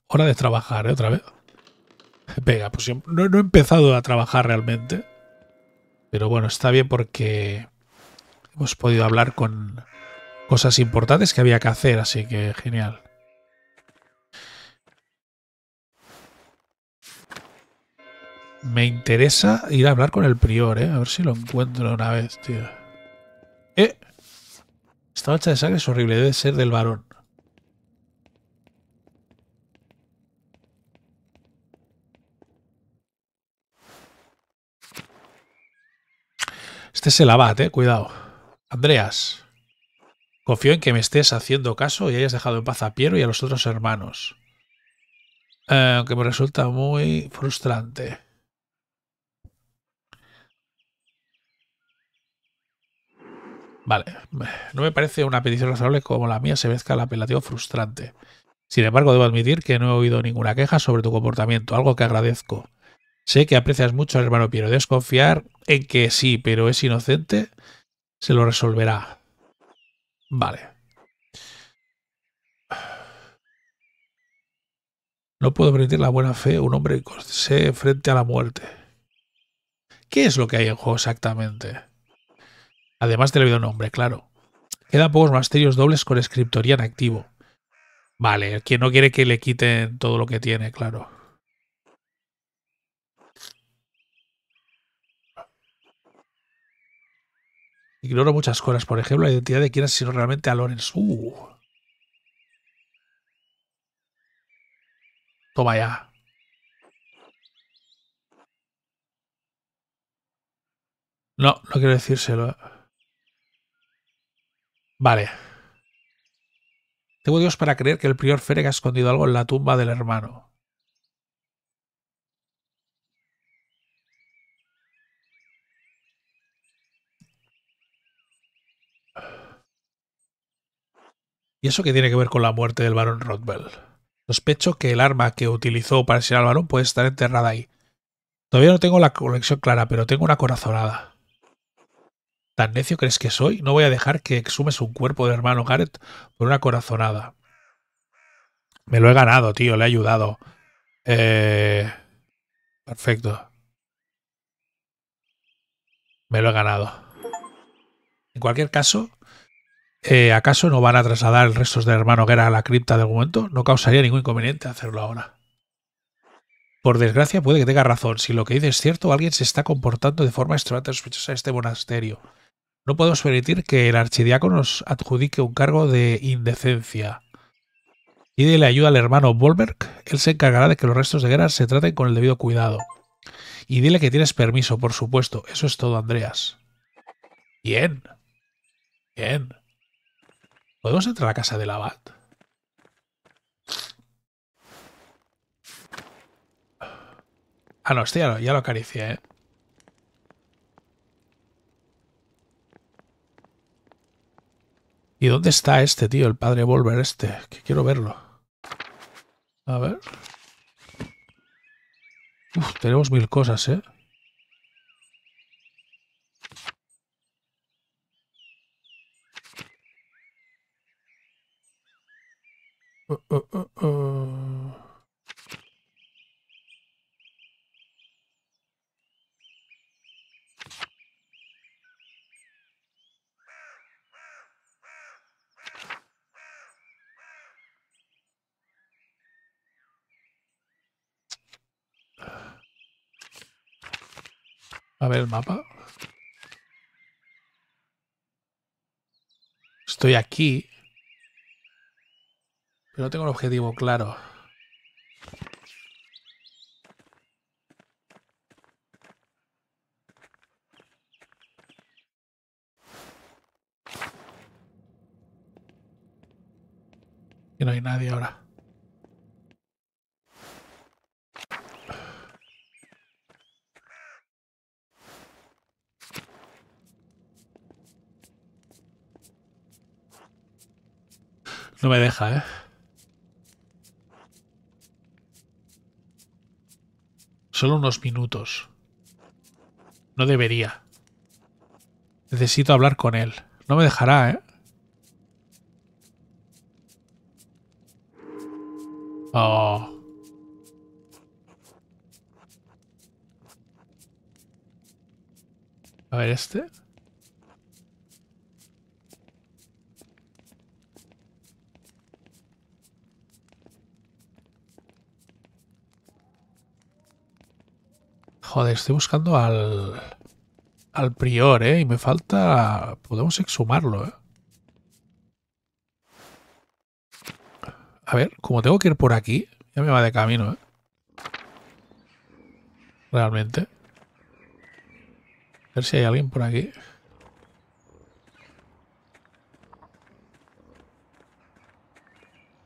A: Hora de trabajar, ¿eh? Otra vez. Venga, pues no he empezado a trabajar realmente. Pero bueno, está bien porque hemos podido hablar con cosas importantes que había que hacer, así que genial. Me interesa ir a hablar con el prior, ¿eh? A ver si lo encuentro una vez, tío. ¡Eh! Esta mancha de sangre es horrible, debe ser del varón. Este es el abate eh, cuidado. Andreas, confío en que me estés haciendo caso y hayas dejado en paz a Piero y a los otros hermanos. aunque eh, me resulta muy frustrante. Vale, no me parece una petición razonable como la mía se mezcla el apelativo frustrante. Sin embargo, debo admitir que no he oído ninguna queja sobre tu comportamiento, algo que agradezco. Sé que aprecias mucho al hermano Piero. Debes confiar en que sí, pero es inocente se lo resolverá. Vale. No puedo permitir la buena fe un hombre que se frente a la muerte. ¿Qué es lo que hay en juego exactamente? Además del un hombre, claro. Quedan pocos monasterios dobles con escritoría en activo. Vale, el que no quiere que le quiten todo lo que tiene, claro. Ignoro muchas cosas, por ejemplo, la identidad de quién sino realmente a Lorenz. Uh. Toma ya. No, no quiero decírselo. Eh. Vale. Tengo Dios para creer que el prior Ferenc ha escondido algo en la tumba del hermano. ¿Y eso qué tiene que ver con la muerte del barón Rothwell. Sospecho que el arma que utilizó para asesinar al varón puede estar enterrada ahí. Todavía no tengo la conexión clara, pero tengo una corazonada. ¿Tan necio crees que soy? No voy a dejar que exhumes un cuerpo de hermano Gareth por una corazonada. Me lo he ganado, tío, le he ayudado. Eh... Perfecto. Me lo he ganado. En cualquier caso, eh, ¿Acaso no van a trasladar el restos del hermano Guerra a la cripta de momento? No causaría ningún inconveniente hacerlo ahora. Por desgracia, puede que tenga razón. Si lo que dice es cierto, alguien se está comportando de forma extremadamente sospechosa en este monasterio. No podemos permitir que el archidiácono nos adjudique un cargo de indecencia. Pídele ayuda al hermano Volberg. él se encargará de que los restos de guerra se traten con el debido cuidado. Y dile que tienes permiso, por supuesto. Eso es todo, Andreas. Bien. Bien. ¿Podemos entrar a la casa del abad? Ah, no, este ya lo, acaricié, ¿eh? ¿Y dónde está este, tío? El padre Volver este. Que quiero verlo. A ver. Uf, tenemos mil cosas, ¿eh? A ver el mapa. Estoy aquí. Pero tengo el objetivo claro. Y no hay nadie ahora. No me deja, ¿eh? Solo unos minutos. No debería. Necesito hablar con él. No me dejará, ¿eh? Oh. A ver este. Joder, estoy buscando al. al prior, ¿eh? Y me falta. Podemos exhumarlo, ¿eh? A ver, como tengo que ir por aquí, ya me va de camino, ¿eh? Realmente. A ver si hay alguien por aquí.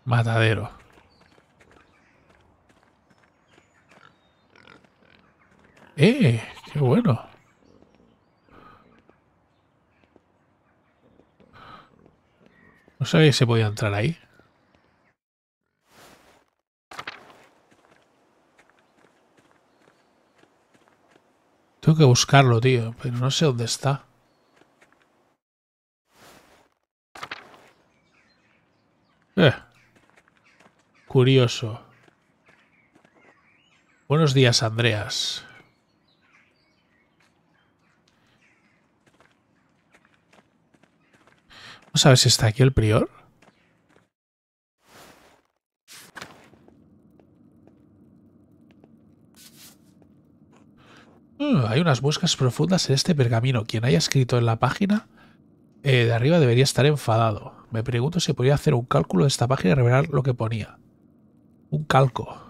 A: Matadero. ¡Eh! ¡Qué bueno! No sabía si se podía entrar ahí. Tengo que buscarlo, tío, pero no sé dónde está. Eh. Curioso. Buenos días, Andreas. a si está aquí el prior. Mm, hay unas buscas profundas en este pergamino. Quien haya escrito en la página eh, de arriba debería estar enfadado. Me pregunto si podría hacer un cálculo de esta página y revelar lo que ponía. Un calco.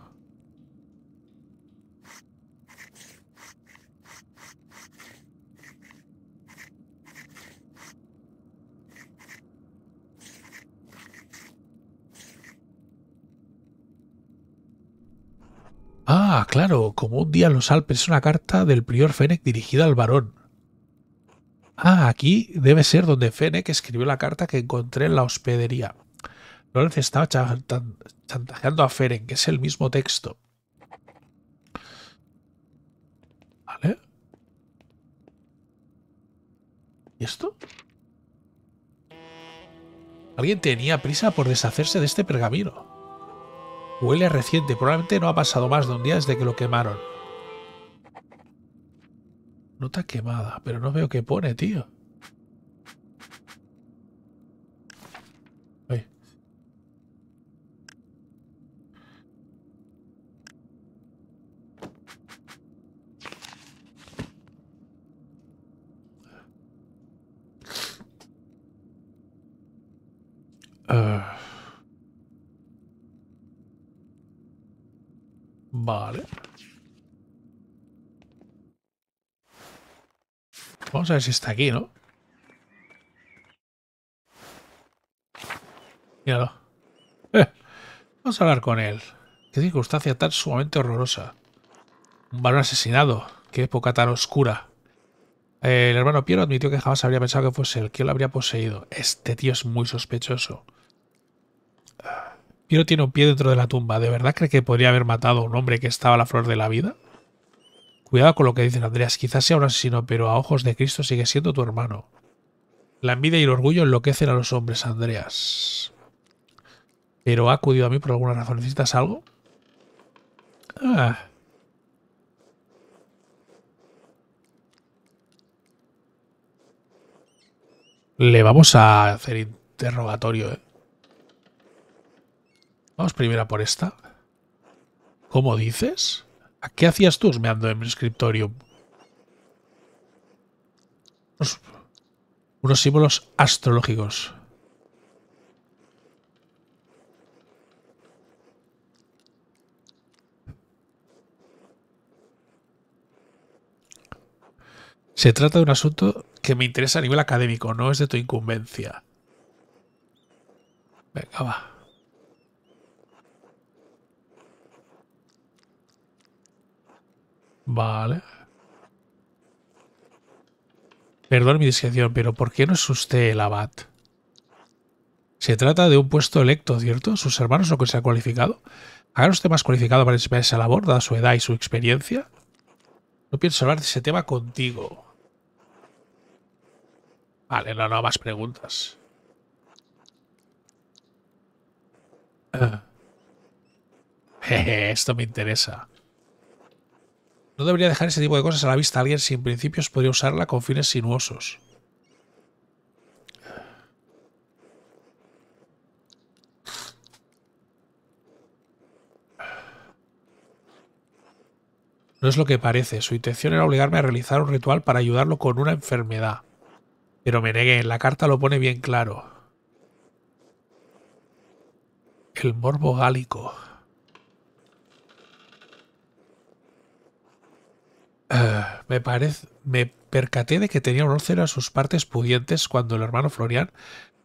A: Ah, claro, como un día en los Alpes es una carta del prior Fennec dirigida al varón. Ah, aquí debe ser donde Fennec escribió la carta que encontré en la hospedería. Lorenz estaba chantajeando a Ferenc, que es el mismo texto. ¿Vale? ¿Y esto? Alguien tenía prisa por deshacerse de este pergamino. Huele reciente, probablemente no ha pasado más de un día desde que lo quemaron. Nota quemada, pero no veo qué pone, tío. Vale. Vamos a ver si está aquí, ¿no? Míralo. Eh, vamos a hablar con él. Qué circunstancia tan sumamente horrorosa. Un varón asesinado. Qué época tan oscura. Eh, el hermano Piero admitió que jamás habría pensado que fuese él. que lo habría poseído? Este tío es muy sospechoso. Piero tiene un pie dentro de la tumba. ¿De verdad cree que podría haber matado a un hombre que estaba a la flor de la vida? Cuidado con lo que dicen Andreas, quizás sea un asesino, pero a ojos de Cristo sigue siendo tu hermano. La envidia y el orgullo enloquecen a los hombres, Andreas. Pero ha acudido a mí por alguna razón. ¿Necesitas algo? Ah. Le vamos a hacer interrogatorio, ¿eh? Vamos primero por esta. ¿Cómo dices? ¿A qué hacías tú ando en mi escritorio? unos símbolos astrológicos. Se trata de un asunto que me interesa a nivel académico, no es de tu incumbencia. Venga, va. Vale. Perdón mi discreción, pero ¿por qué no es usted el abad? Se trata de un puesto electo, ¿cierto? ¿Sus hermanos no que se ha cualificado? ¿Hagan usted más cualificado para desempeñar esa labor, dada su edad y su experiencia? No pienso hablar de ese tema contigo. Vale, no, no, más preguntas. Ah. (laughs) Jeje, esto me interesa. No debería dejar ese tipo de cosas a la vista a alguien en principios podría usarla con fines sinuosos. No es lo que parece. Su intención era obligarme a realizar un ritual para ayudarlo con una enfermedad. Pero me negué. La carta lo pone bien claro. El morbo gálico. Ah, me parece, me percaté de que tenía un úlcero a sus partes pudientes cuando el hermano Florian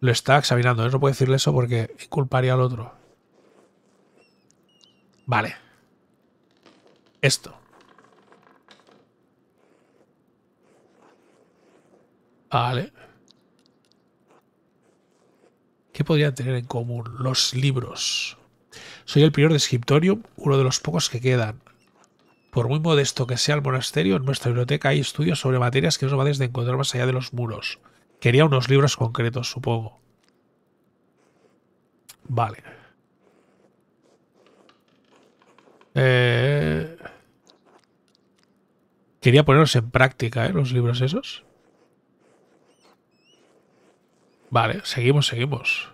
A: lo está examinando. ¿eh? no puedo decirle eso porque culparía al otro. Vale. Esto. Vale. ¿Qué podrían tener en común los libros? Soy el prior de Scriptorium, uno de los pocos que quedan. Por muy modesto que sea el monasterio, en nuestra biblioteca hay estudios sobre materias que no va de encontrar más allá de los muros. Quería unos libros concretos, supongo. Vale. Eh, quería ponerlos en práctica, ¿eh? Los libros esos. Vale, seguimos, seguimos.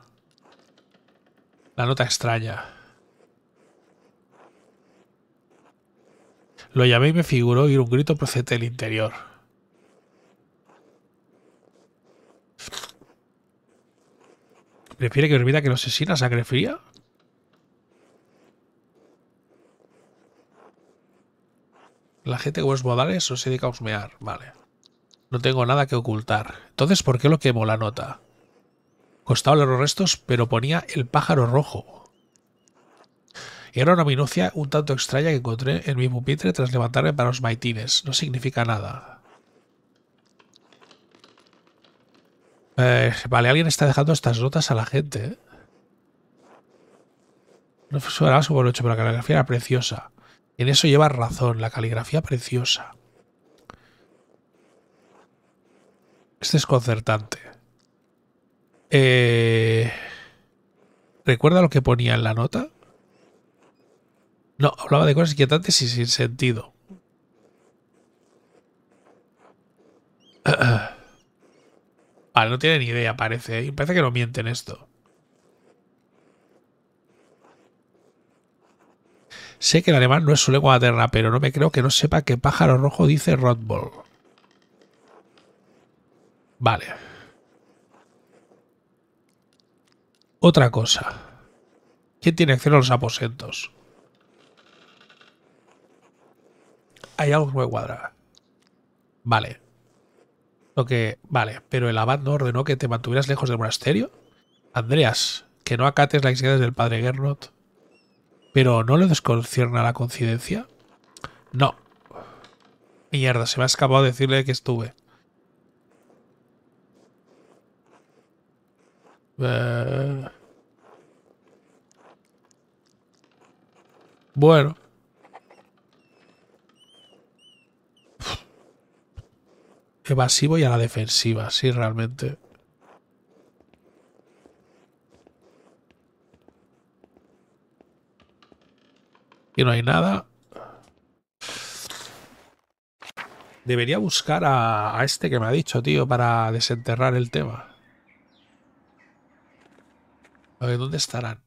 A: La nota extraña. Lo llamé y me figuró oír un grito procedente del interior. ¿Prefiere que olvida que lo asesina sangre fría? La gente con los modales o se dedica a husmear. Vale. No tengo nada que ocultar. Entonces, ¿por qué lo quemó la nota? Costaba los restos, pero ponía el pájaro rojo era una minucia un tanto extraña que encontré en mi pupitre tras levantarme para los maitines. No significa nada. Eh, vale, alguien está dejando estas notas a la gente. ¿eh? No suena como el 8, pero la caligrafía era preciosa. En eso lleva razón, la caligrafía preciosa. Este es desconcertante. Eh, ¿Recuerda lo que ponía en la nota? No, hablaba de cosas inquietantes y sin sentido. (clears throat) Vale, no tiene ni idea, parece. ¿eh? parece que no mienten esto. Sé que el alemán no es su lengua materna, pero no me creo que no sepa qué pájaro rojo dice Rotbol. Vale. Otra cosa. ¿Quién tiene acceso a los aposentos? hay algo que me cuadra. Vale. Lo que. Vale, pero el abad no ordenó que te mantuvieras lejos del monasterio. Andreas, que no acates las ideas del padre Gernot. Pero ¿no le desconcierna la coincidencia? No. Mierda, se me ha escapado decirle que estuve. Eh. Bueno. evasivo y a la defensiva, sí, realmente. Y no hay nada. Debería buscar a, a, este que me ha dicho, tío, para desenterrar el tema. A ¿dónde estarán?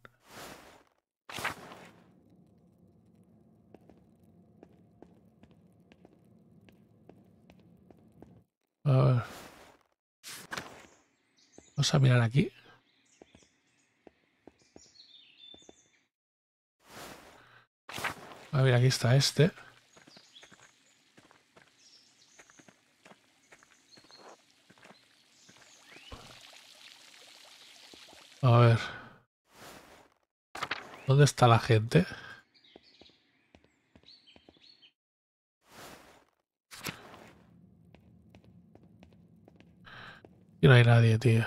A: vamos a mirar aquí. Ah, a ver, aquí está este. A ver. ¿Dónde está la gente? Y no hay nadie, tío.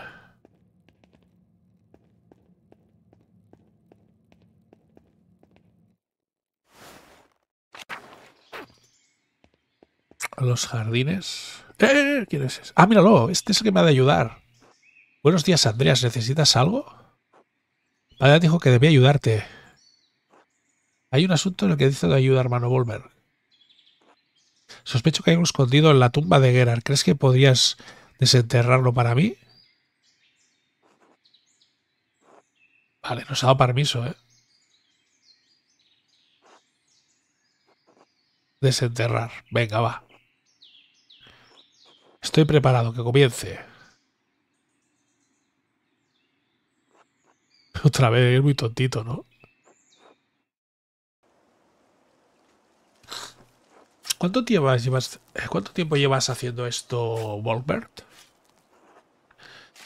A: Los jardines. Eh, eh, ¡Eh! ¿Quién es ese? Ah, míralo. Este es el que me ha de ayudar. Buenos días, Andreas. ¿Necesitas algo? Padre ah, dijo que debía ayudarte. Hay un asunto en el que dice de ayuda, hermano Volver. Sospecho que hay algo escondido en la tumba de Gerard. ¿Crees que podrías desenterrarlo para mí. Vale, nos ha dado permiso, ¿eh? Desenterrar. Venga, va. Estoy preparado, que comience. (laughs) Otra vez, es muy tontito, ¿no? ¿Cuánto tiempo llevas, eh, ¿cuánto tiempo llevas haciendo esto, Volbert?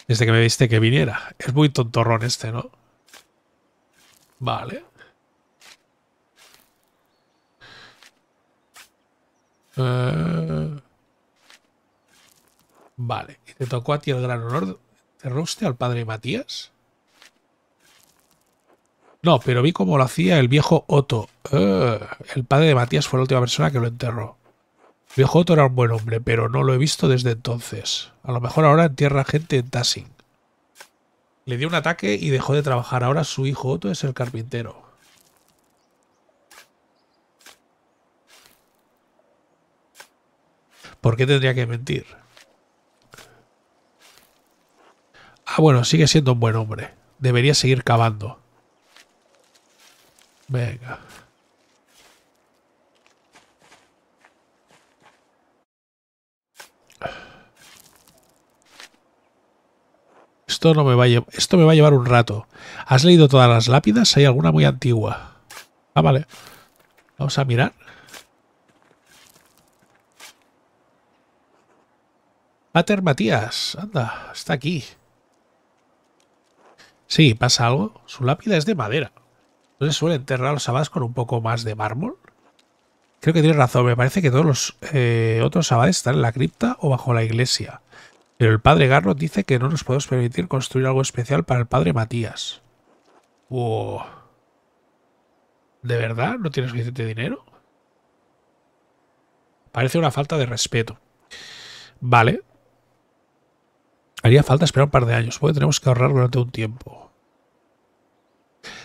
A: desde que me viste que viniera. Es muy tontorrón este, ¿no? Vale. Eh, vale, y te tocó a ti el gran honor. usted al padre Matías? No, pero vi cómo lo hacía el viejo Otto. Eh, el padre de Matías fue la última persona que lo enterró. Viejo era un buen hombre, pero no lo he visto desde entonces. A lo mejor ahora entierra gente en Tasing. Le dio un ataque y dejó de trabajar. Ahora su hijo Otto es el carpintero. ¿Por qué tendría que mentir? Ah, bueno, sigue siendo un buen hombre. Debería seguir cavando. Venga. Esto no me va a llevar. Esto me va a llevar un rato. ¿Has leído todas las lápidas? Hay alguna muy antigua. Ah, vale. Vamos a mirar. Pater Matías. Anda, está aquí. Sí, pasa algo. Su lápida es de madera. Entonces suelen suele enterrar los abades con un poco más de mármol? Creo que tienes razón. Me parece que todos los eh, otros abades están en la cripta o bajo la iglesia. Pero el padre Garro dice que no nos podemos permitir construir algo especial para el padre Matías. Oh. ¿De verdad? ¿No tienes suficiente dinero? Parece una falta de respeto. Vale. Haría falta esperar un par de años, porque tenemos que ahorrar durante un tiempo.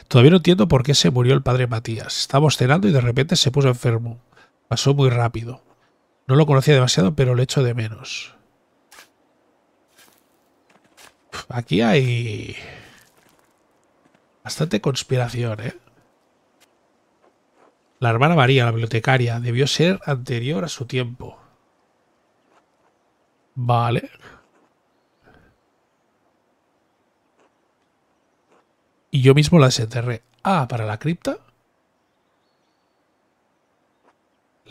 A: Todavía no entiendo por qué se murió el padre Matías. Estábamos cenando y de repente se puso enfermo. Pasó muy rápido. No lo conocía demasiado, pero le echo de menos. Aquí hay... Bastante conspiración, ¿eh? La hermana María, la bibliotecaria, debió ser anterior a su tiempo. Vale. Y yo mismo la desenterré. Ah, para la cripta.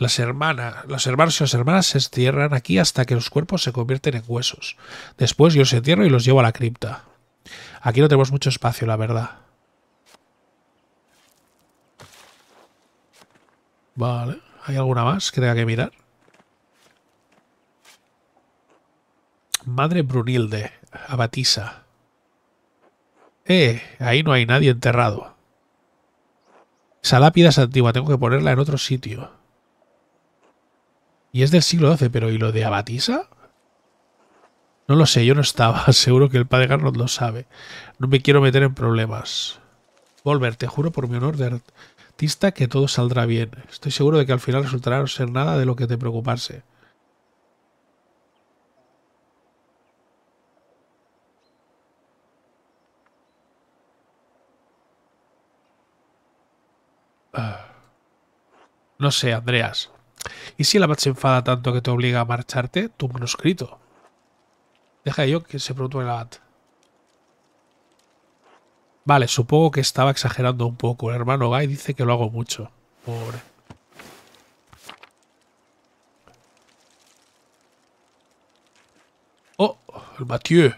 A: Las hermanas, los hermanos y las hermanas se entierran aquí hasta que los cuerpos se convierten en huesos. Después yo se entierro y los llevo a la cripta. Aquí no tenemos mucho espacio, la verdad. Vale, ¿hay alguna más que tenga que mirar? Madre Brunilde, abatisa. Eh, ahí no hay nadie enterrado. Esa lápida es antigua, tengo que ponerla en otro sitio. Y es del siglo XII, pero ¿y lo de Abatisa? No lo sé, yo no estaba. (laughs) Seguro que el padre Garnot lo sabe. No me quiero meter en problemas. Volver, te juro por mi honor de artista que todo saldrá bien. Estoy seguro de que al final resultará no ser nada de lo que te preocuparse. Ah. No sé, Andreas. ¿Y si la abad se enfada tanto que te obliga a marcharte? Tu manuscrito. Deja yo que se pronto el Vale, supongo que estaba exagerando un poco. El hermano Guy dice que lo hago mucho. Pobre. Oh, el Mathieu.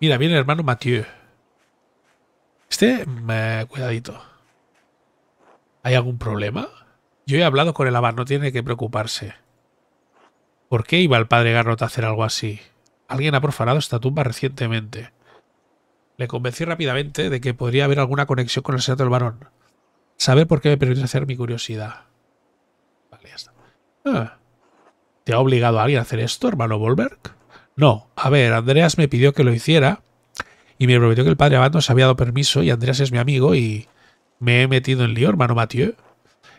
A: Mira, viene el hermano Mathieu. Este, mm, eh, cuidadito. ¿Hay algún problema? Yo he hablado con el abad, no tiene que preocuparse. ¿Por qué iba el padre Garrot a hacer algo así? Alguien ha profanado esta tumba recientemente. Le convencí rápidamente de que podría haber alguna conexión con el Señor del Barón. Saber por qué me permite hacer mi curiosidad. Vale, ya está. Ah. ¿Te ha obligado a alguien a hacer esto, hermano Volberg? No, a ver, Andreas me pidió que lo hiciera y me prometió que el padre Abad nos había dado permiso y Andreas es mi amigo y me he metido en lío, hermano Mathieu.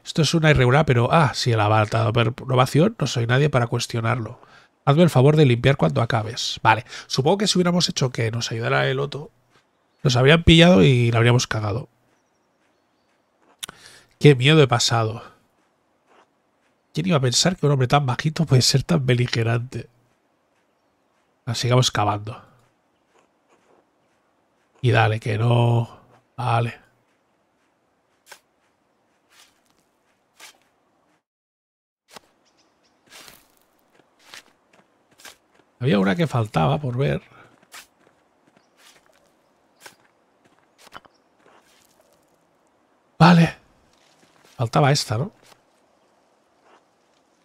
A: Esto es una irregular, pero ah, si el apartado de aprobación, no soy nadie para cuestionarlo. Hazme el favor de limpiar cuando acabes. Vale, supongo que si hubiéramos hecho que nos ayudara el otro, nos habrían pillado y la habríamos cagado. Qué miedo he pasado. ¿Quién iba a pensar que un hombre tan bajito puede ser tan beligerante? sigamos cavando. Y dale, que no... Vale. Había una que faltaba por ver. Vale. Faltaba esta, ¿no?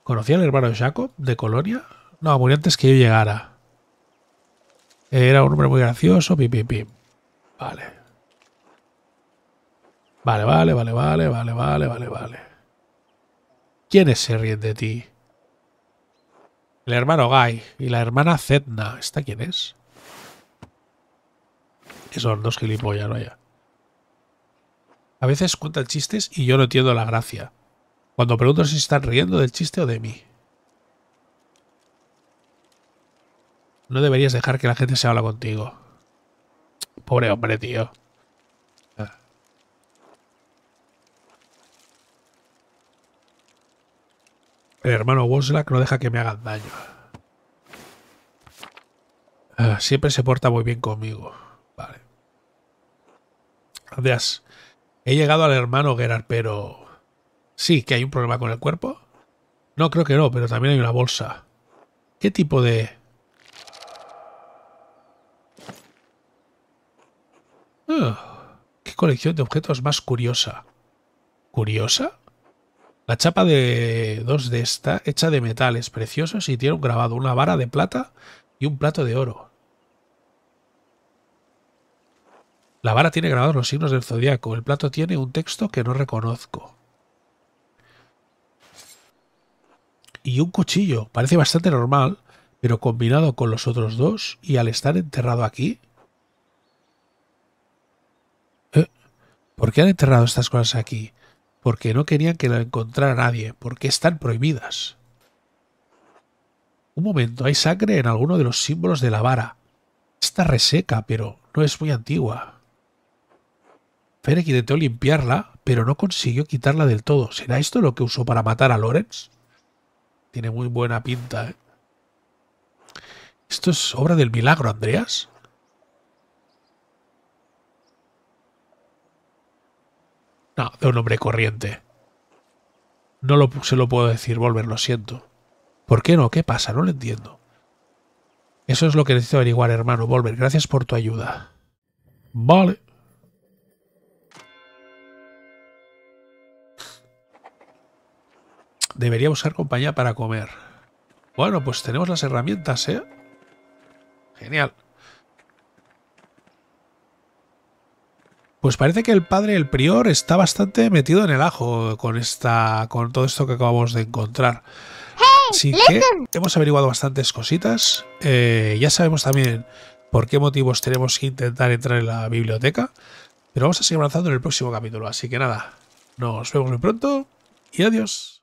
A: ¿Conocía al hermano Jacob de Colonia? No, muy antes que yo llegara. Era un hombre muy gracioso, pim, pim, pim. Vale. Vale, vale, vale, vale, vale, vale, vale, vale. ¿Quiénes se ríen de ti? El hermano Guy y la hermana Zedna. ¿Esta quién es? Esos dos gilipollas, vaya. A veces cuentan chistes y yo no entiendo la gracia. Cuando pregunto si están riendo del chiste o de mí. No deberías dejar que la gente se habla contigo. Pobre hombre, tío. hermano Wozlack no deja que me hagan daño. Ah, siempre se porta muy bien conmigo. Vale. Andreas, he llegado al hermano Gerard, pero... Sí, que hay un problema con el cuerpo. No, creo que no, pero también hay una bolsa. ¿Qué tipo de...? Ah, ¿Qué colección de objetos más curiosa? ¿Curiosa? La chapa de dos de esta hecha de metales preciosos y tiene un grabado, una vara de plata y un plato de oro. La vara tiene grabados los signos del zodiaco. El plato tiene un texto que no reconozco. Y un cuchillo. Parece bastante normal, pero combinado con los otros dos y al estar enterrado aquí. ¿eh? ¿Por qué han enterrado estas cosas aquí? porque no querían que la encontrara nadie, porque están prohibidas. Un momento, hay sangre en alguno de los símbolos de la vara. Está reseca, pero no es muy antigua. Ferek intentó limpiarla, pero no consiguió quitarla del todo. ¿Será esto lo que usó para matar a Lorenz? Tiene muy buena pinta, ¿eh? Esto es obra del milagro, Andreas. No, de un hombre corriente. No lo, se lo puedo decir, Volver, lo siento. ¿Por qué no? ¿Qué pasa? No lo entiendo. Eso es lo que necesito averiguar, hermano Volver. Gracias por tu ayuda. Vale. Debería buscar compañía para comer. Bueno, pues tenemos las herramientas, ¿eh? Genial. Pues parece que el padre, el prior, está bastante metido en el ajo con esta. con todo esto que acabamos de encontrar. Así que hemos averiguado bastantes cositas. Eh, ya sabemos también por qué motivos tenemos que intentar entrar en la biblioteca. Pero vamos a seguir avanzando en el próximo capítulo. Así que nada, nos vemos muy pronto y adiós.